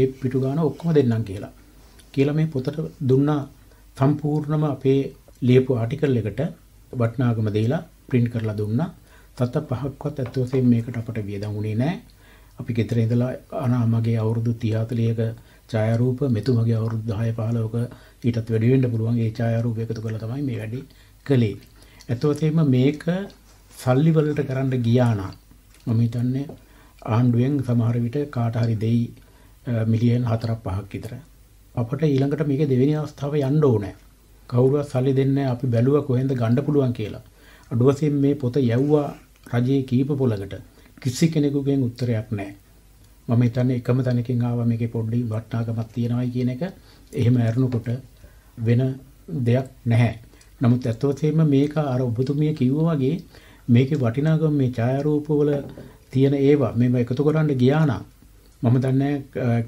ඒ පිටු ගාණ ඔක්කොම දෙන්නම් කියලා. කියලා මේ පොතට දුන්නා සම්පූර්ණම අපේ ලියපු ආටිකල් එකට වටිනාකම දීලා print කරලා දුන්නා. තත්ත පහක්වත් ඇත්ත වශයෙන් මේකට අපට වියදම් වුණේ නැහැ. අපි ගෙදර ඉඳලා අනා මගේ අවුරුදු 30 40ක ඡායාරූප මෙතුමගේ අවුරුදු 10 15ක ඊටත් වැඩි වෙන්න පුළුවන් ඒ ඡායාරූප එකතු කරලා තමයි මේ වැඩේ කළේ. ඇත්ත වශයෙන්ම මේක සල්ලි වලට කරන්න ගියා නම් මම හිතන්නේ ආණ්ඩුවෙන් සමහර විට කාට හරි දෙයි මිලියන් 4ක් 5ක් විතර. අපට ඊළඟට මේක දෙවෙනි අවස්ථාව යන්න ඕනේ. කවුරුවත් සල්ලි දෙන්නේ අපි බැලුවා කොහෙන්ද ගන්න පුළුවන් කියලා. අඩුවසෙන් මේ පොත යවුවා රජයේ කීප පොළකට. කිසි කෙනෙකුගෙන් උත්තරයක් නැහැ. මම හිතන්නේ එකම තැනකින් ආවා මේකේ පොඩි වටිනාකමක් තියෙනවයි කියන එක. එහෙම අරනකොට වෙන දෙයක් නැහැ. නමුත් ඇත්තවතේම මේක අර ඔබතුමිය කිව්වා වගේ මේකේ වටිනාකම මේ ඡායාරූපවල තියෙන ඒවා මේවා එකතු කරන්න ගියා නම් මම දන්නේ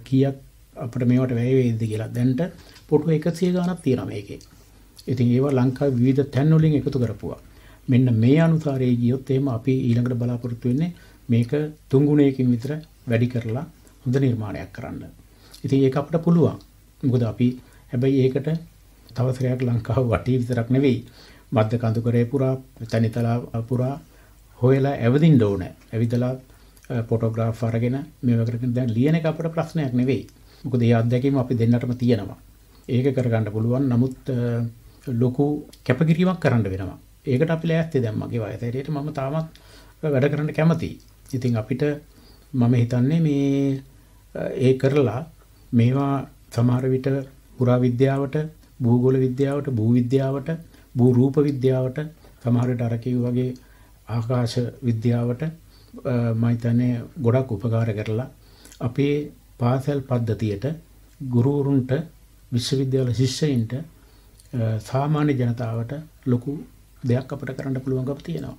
කීයක් අපිට මේවට වැය වේවිද කියලා. දැන්ට පොටු 100 ගණක් තියෙනවා මේකේ. ඉතින් ඒවා ලංකාවේ විවිධ තැන් වලින් එකතු කරපුවා. මෙන්න මේ අනුසාරයේ ගියොත් එහෙම අපි ඊළඟට බලාපොරොත්තු වෙන්නේ මේක තුන්ගුණයකින් විතර වැඩි කරලා හොඳ නිර්මාණයක් කරන්න. ඉතින් ඒක අපිට පුළුවන්. මොකද අපි හැබැයි ඒකට තවසරයක් ලංකාව වටේ විතරක් නෙවෙයි මධ්‍ය කඳුකරේ පුරා තනිතලා පුරා හොයලා ඇවිදින්න ඕනේ. ඇවිදලා ෆොටෝග්‍රාෆ් අරගෙන මේව කරගෙන දැන් ලියන එක අපට ප්‍රශ්නයක් නෙවෙයි. මොකද මේ අත්දැකීම අපි දෙන්නටම තියෙනවා. ඒක කරගන්න පුළුවන්. නමුත් ලොකු කැපකිරීමක් කරන්න වෙනවා. ඒකට අපි ලෑස්ති දැන් මගේ වයස හැටියට මම තාමත් වැඩ කරන්න කැමතියි. ඉතින් අපිට මම හිතන්නේ මේ ඒ කරලා මේවා සමහර විට පුරාවිද්‍යාවට, භූගෝල විද්‍යාවට, භූවිද්‍යාවට භූ රූප විද්‍යාවට සමහරට අර වගේ ආකාශ විද්‍යාවට මම හිතන්නේ ගොඩක් උපකාර කරලා අපේ පාසල් පද්ධතියට ගුරුවරුන්ට විශ්වවිද්‍යාල ශිෂ්‍යයින්ට සාමාන්‍ය ජනතාවට ලොකු දෙයක් අපට කරන්න පුළුවන්කම තියෙනවා.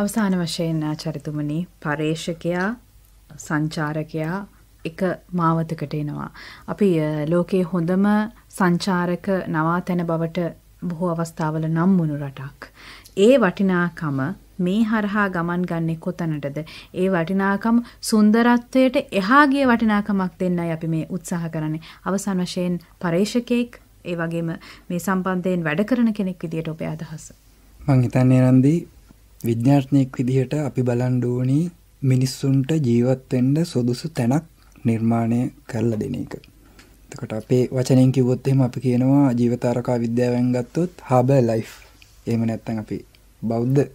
අවසාන වශයෙන් චරිතුමනි පරේක්ෂකයා සංචාරකයා එක මාවතකට එනවා. අපි ලෝකයේ හොඳම සංචාරක නවාතැන බවට බොහෝ අවස්ථාවල නම් වුණු රටක්. ඒ වටිනාකම මේ හරහා ගමන් ගන්නේ කොතනටද? ඒ වටිනාකම සුන්දරත්වයට එහා ගිය වටිනාකමක් දෙන්නයි අපි මේ උත්සාහ කරන්නේ. අවසන් වශයෙන් පරේක්ෂකෙක් ඒ වගේම මේ සම්බන්ධයෙන් වැඩ කරන කෙනෙක් විදියට ඔබේ අදහස. මං හිතන්නේ නන්දි විද්‍යාඥයෙක් විදිහට අපි බලන් මිනිස්සුන්ට ජීවත් වෙන්න සුදුසු තැනක් නිර්මාණය කරලා දෙන එක. එතකොට අපේ වචනෙන් කිව්වොත් එහෙම අපි කියනවා ජීවිතාරකා විද්‍යාවෙන් ගත්තොත් හබර් ලයිෆ්. එහෙම නැත්නම් අපි බෞද්ධ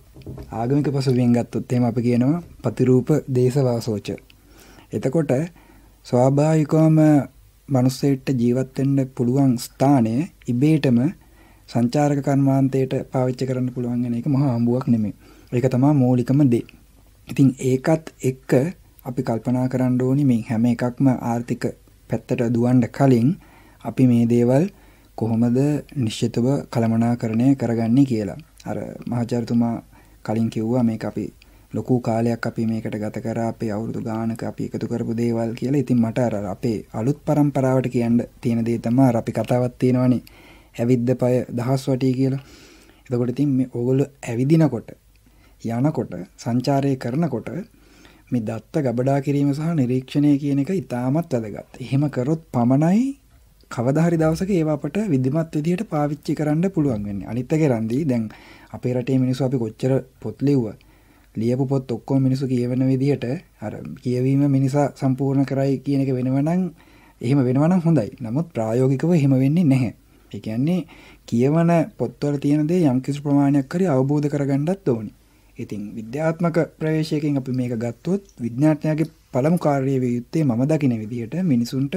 ආගමික පසුබිමින් ගත්තොත් එහෙම අපි කියනවා ප්‍රතිරූප දේශවාසෝච. එතකොට ස්වාභාවිකවම මිනිස්සෙට ජීවත් වෙන්න පුළුවන් ස්ථානය ඉබේටම සංචාරක කර්මාන්තයට පාවිච්චි කරන්න පුළුවන් වෙන එක මහා අඹුවක් නෙමෙයි. ඒක තමයි මූලිකම දේ. ඉතින් ඒකත් එක්ක අපි කල්පනා කරන්න ඕනි මේ හැම එකක්ම ආර්ථික පැත්තට දුවන්ඩ කලින් අපි මේ දේවල් කොහොමද නිශ්චිතව කළමනාකරණය කරගන්නේ කියලා. අර මහාචාර්යතුමා කලින් කිව්වා මේක අපි ලොකු කාලයක් අපි මේකට ගත කරා අපේ අවුරුදු ගානක අපි එකතු කරපු දේවල් කියලා. ඉතින් මට අර අපේ අලුත් પરම්පරාවට කියන්න තියෙන දේ තමයි අපි කතාවක් තියෙනවනේ ඇවිද්ද පය දහස් වටී කියලා. එතකොට ඉතින් මේ ඕගොල්ලෝ ඇවිදිනකොට යනකොට සංචාරය කරනකොට මේ දත්ත ගබඩා කිරීම සහ නිරීක්ෂණය කියන එක ඉතාමත් වැදගත්. එහෙම කරොත් පමණයි කවදාහරි දවසක ඒවා අපට විධිමත් විදිහට පාවිච්චි කරන්න පුළුවන් වෙන්නේ. අනිත් එක රන්දි දැන් අපේ රටේ මිනිස්සු අපි කොච්චර පොත් ලිව්වා ලියපු පොත් ඔක්කොම මිනිසු කියවන විදිහට අර කියවීම මිනිසා සම්පූර්ණ කරයි කියන එක වෙනවනම් එහෙම වෙනවනම් හොඳයි. නමුත් ප්‍රායෝගිකව එහෙම වෙන්නේ නැහැ. ඒ කියන්නේ කියවන පොත්වල තියෙන දේ යම්කිසි ප්‍රමාණයක් හරි අවබෝධ කරගන්නත් ඕනේ. ඉතින් විද්‍යාත්මක ප්‍රවේශයකින් අපි මේක ගත්තොත් විද්‍යාඥයාගේ පළමු කාර්යය වේ යුත්තේ මම දකින විදිහට මිනිසුන්ට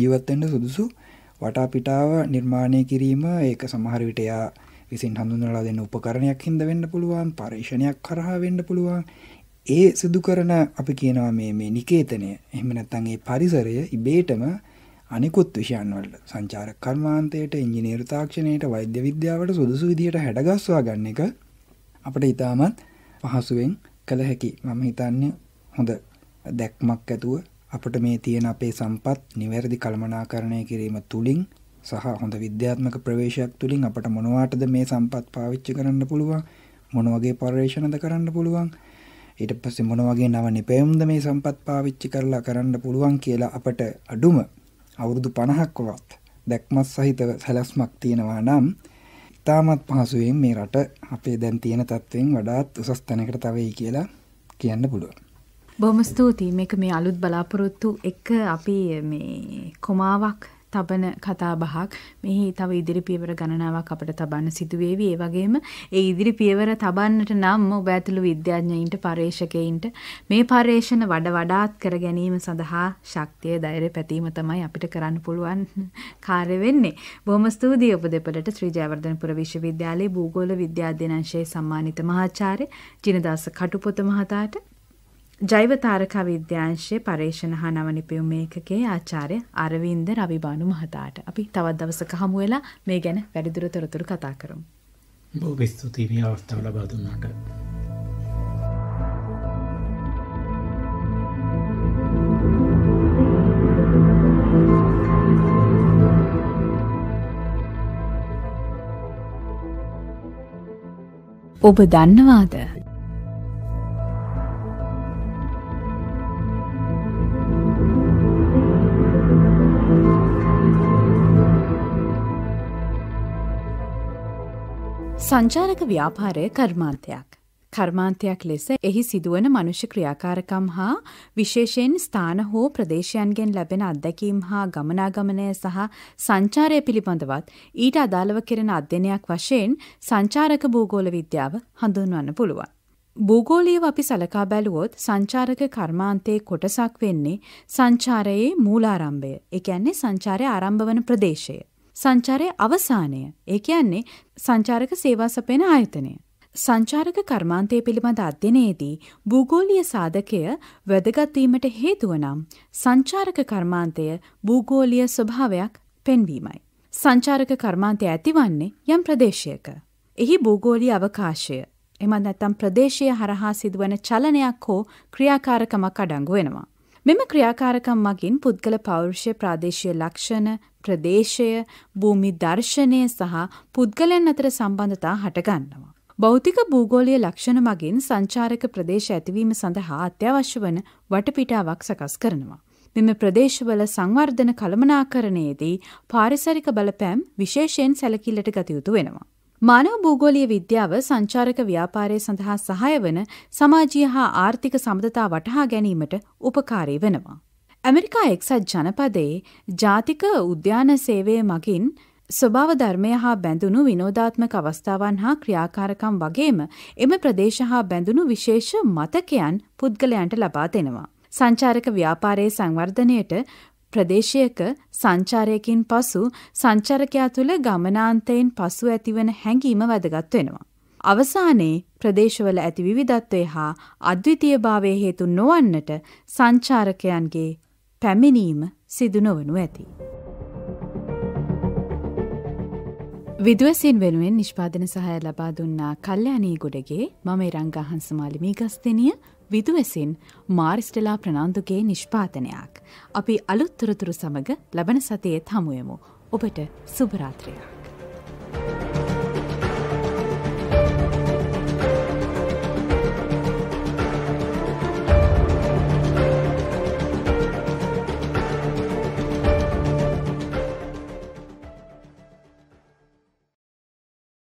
ජීවත්වෙන්න සුදුසු වටාපිටාව නිර්මාණය කිරීම ඒක සමහර විට එයා විසින් හඳුන්වලා දෙන්න උපකරණයක් හින්ද වෙන්න පුළුවන් පරීක්ෂණයක් කරහා වෙන්න පුළුවන් ඒ සිදු කරන අපි කියනවා මේ මේ නිකේතනය එහෙම නැත්නම් ඒ පරිසරය ඉබේටම අනිකුත් විෂයන් වලට සංචාරක කර්මාන්තයට ඉංජිනේරු තාක්ෂණයට වෛද්‍ය විද්‍යාවට සුදුසු විදිහට හැඩගස්වා ගන්න එක අපට ඉතාමත් පහසුවෙන් කළ හැකි මම හිතන්නේ හොඳ දැක්මක් ඇතුව අපට මේ තියෙන අපේ සම්පත් නිවැරදි කළමනාකරණය කිරීම තුළින් සහ හොඳ විද්‍යාත්මක ප්‍රවේශයක් තුළින් අපට මොනවාටද මේ සම්පත් පාවිච්චි කරන්න පුළුවන් මොනවගේ පර්යේෂණද කරන්න පුළුවන් ඊට පස්සේ මොනවගේ නව නිපැයුම්ද මේ සම්පත් පාවිච්චි කරලා කරන්න පුළුවන් කියලා අපට අඩුම අවුරුදු පණහක්කවත් දැක්මත් සහිත සැලස්මක් තියෙනවා නම් ඉතාමත් පහසුවෙන් මේ රට අපේ දැන් තියෙන තත්ත්වෙන් වඩාත් උසස් තැනකට තවයි කියලා කියන්න පුළුවන්. බොහොම ස්තුතියි මේක මේ අලුත් බලාපොරොත්තු එක්ක අපි මේ කොමාවක් තබන කතාබහක් මෙහි තව ඉදිරි පියවර ගණනාවක් අපට තබන්න සිදුවේවි. ඒ වගේම ඒ ඉදිරි පියවර තබන්නට නම් ඔබ ඇතුළු විද්‍යාඥයින්ට පර්යේෂකයින්ට මේ පර්යේෂණ වඩ වඩාත් කර ගැනීම සඳහා ශක්තිය ධෛර්ය පැතීම තමයි අපිට කරන්න පුළුවන් කාර්ය වෙන්නේ. බොහොම ස්තුතියි ඔබ දෙපළට ශ්‍රී ජයවර්ධනපුර විශ්වවිද්‍යාලයේ භූගෝල විද්‍යාධ්‍යනංශයේ සම්මානිත මහාචාර්ය ජිනදාස කටුපොත මහතාට ජෛව තාරකා විද්‍යාංශයේ පර්යේෂණ හා නවනිපැයුම් ඒකකයේ ආචාර්ය අරවින්ද රවිබානු මහතාට අපි තවත් දවසක හමු වෙලා මේ ගැන වැඩිදුර තොරතුරු කතා කරමු. බොහොම ස්තුතියි මේ අවස්ථාව ලබා දුන්නාට. ඔබ දන්නවාද සංචාරක ව්‍යාපාරය කර්මාන්තයක්. කර්මාන්තයක් ලෙස එහි සිදුවන මනුෂ්‍ය ක්‍රියාකාරකම් හා විශේෂයෙන් ස්ථාන හෝ ප්‍රදේශයන්ගෙන් ලැබෙන අත්දැකීම් හා ගමනාගමනය සහ සංචාරය පිළිබඳවත් ඊට අදාළව කෙරෙන අධ්‍යනයක් වශයෙන් සංචාරක භූගෝල විද්‍යාව හඳුන්වන්න පුළුවන්. භූගෝලීව අපි සලකා බැලුවොත් සංචාරක කර්මාන්තයේ කොටසක් වෙන්නේ සංචාරයේ මූලාරම්භය. ඒ කියන්නේ සංචාරය ආරම්භ වන ප්‍රදේශය. සංචාරයේ අවසානය. ඒ කියන්නේ සංචාරක සේවා සපයන ආයතනය. සංචාරක කර්මාන්තය පිළිබඳ අධ්‍යයනයේදී භූගෝලීය සාධකය වැදගත් වීමට හේතුව නම් සංචාරක කර්මාන්තය භූගෝලීය ස්වභාවයක් පෙන්වීමයි. සංචාරක කර්මාන්තය ඇතිවන්නේ යම් ප්‍රදේශයක. එහි භූගෝලීය අවකාශය එමත් නැත්නම් ප්‍රදේශය හරහා සිදුවන චලනයක් හෝ ක්‍රියාකාරකමක් අඩංගු වෙනවා. මෙම ක්‍රියාකාරකම් මගින් පුද්ගල පෞරුෂය ප්‍රාදේශීය ලක්ෂණ ප්‍රදේශය භූමි දර්ශනය සහ පුද්ගලයන් අතර සම්බන්ධතා හටගන්නවා. භෞතික භූගෝලය ලක්ෂණ මගින් සංචාරක ප්‍රදේශ ඇතිවීම සඳහා අත්‍යවශ්‍ය වන වටපිටාවක් සකස් කරනවා. මෙම ප්‍රදේශවල සංවර්ධන කළමනාකරණයේදී පාරිසරික බලපෑම් විශේෂයෙන් සැලකිල්ලට ගතයුතු වෙනවා. මානව භූගෝලීය විද්‍යාව සංචාරක ව්‍යාපාරය සඳහා සහාය වන සමාජීය හා ආර්ථික සමඳතා වටහා ගැනීමට උපකාරී වෙනවා. ඇමරිකා එක්සත් ජනපදයේ ජාතික උද්‍යාන සේවය මගින් ස්වභාව ධර්මය හා බැඳුණු විනෝධාත්මක අවස්ථාවන් හා ක්‍රියාකාරකම් වගේම එම ප්‍රදේශ හා බැඳුණු විශේෂ මතකයන් පුද්ගලයන්ට ලබා දෙනවා. සංචාරක ව්‍යාපාරයේ සංවර්ධනයට ප්‍රදේශයක සංචාරයකින් පසු සංචරකයා තුළ ගමනාන්තයෙන් පසු ඇතිවන හැඟීම වැදගත් වෙනවා. අවසානයේ ප්‍රදේශවල ඇති විවිධත්වය හා අද්විතීයභාවය හේතු නොවන්නට සංචාරකයන්ගේ පැමිණීම සිදු නොවනු ඇති. විදුවසින් වෙනුවෙන් නිෂ්පාදන සහය ලබා දුන්නා කල්්‍යනී ගොඩගේ මම රංගහන්සමාලිමි ගස්තනිය විදුවසින් මාරිස්ටලා ප්‍රනාන්දුගේ නිෂ්පාතනයක්. අපි අලුත්තොරතුරු සමඟ ලබන සතියේ හමුයමු. ඔබට සුභරාත්‍රයක්. Thank you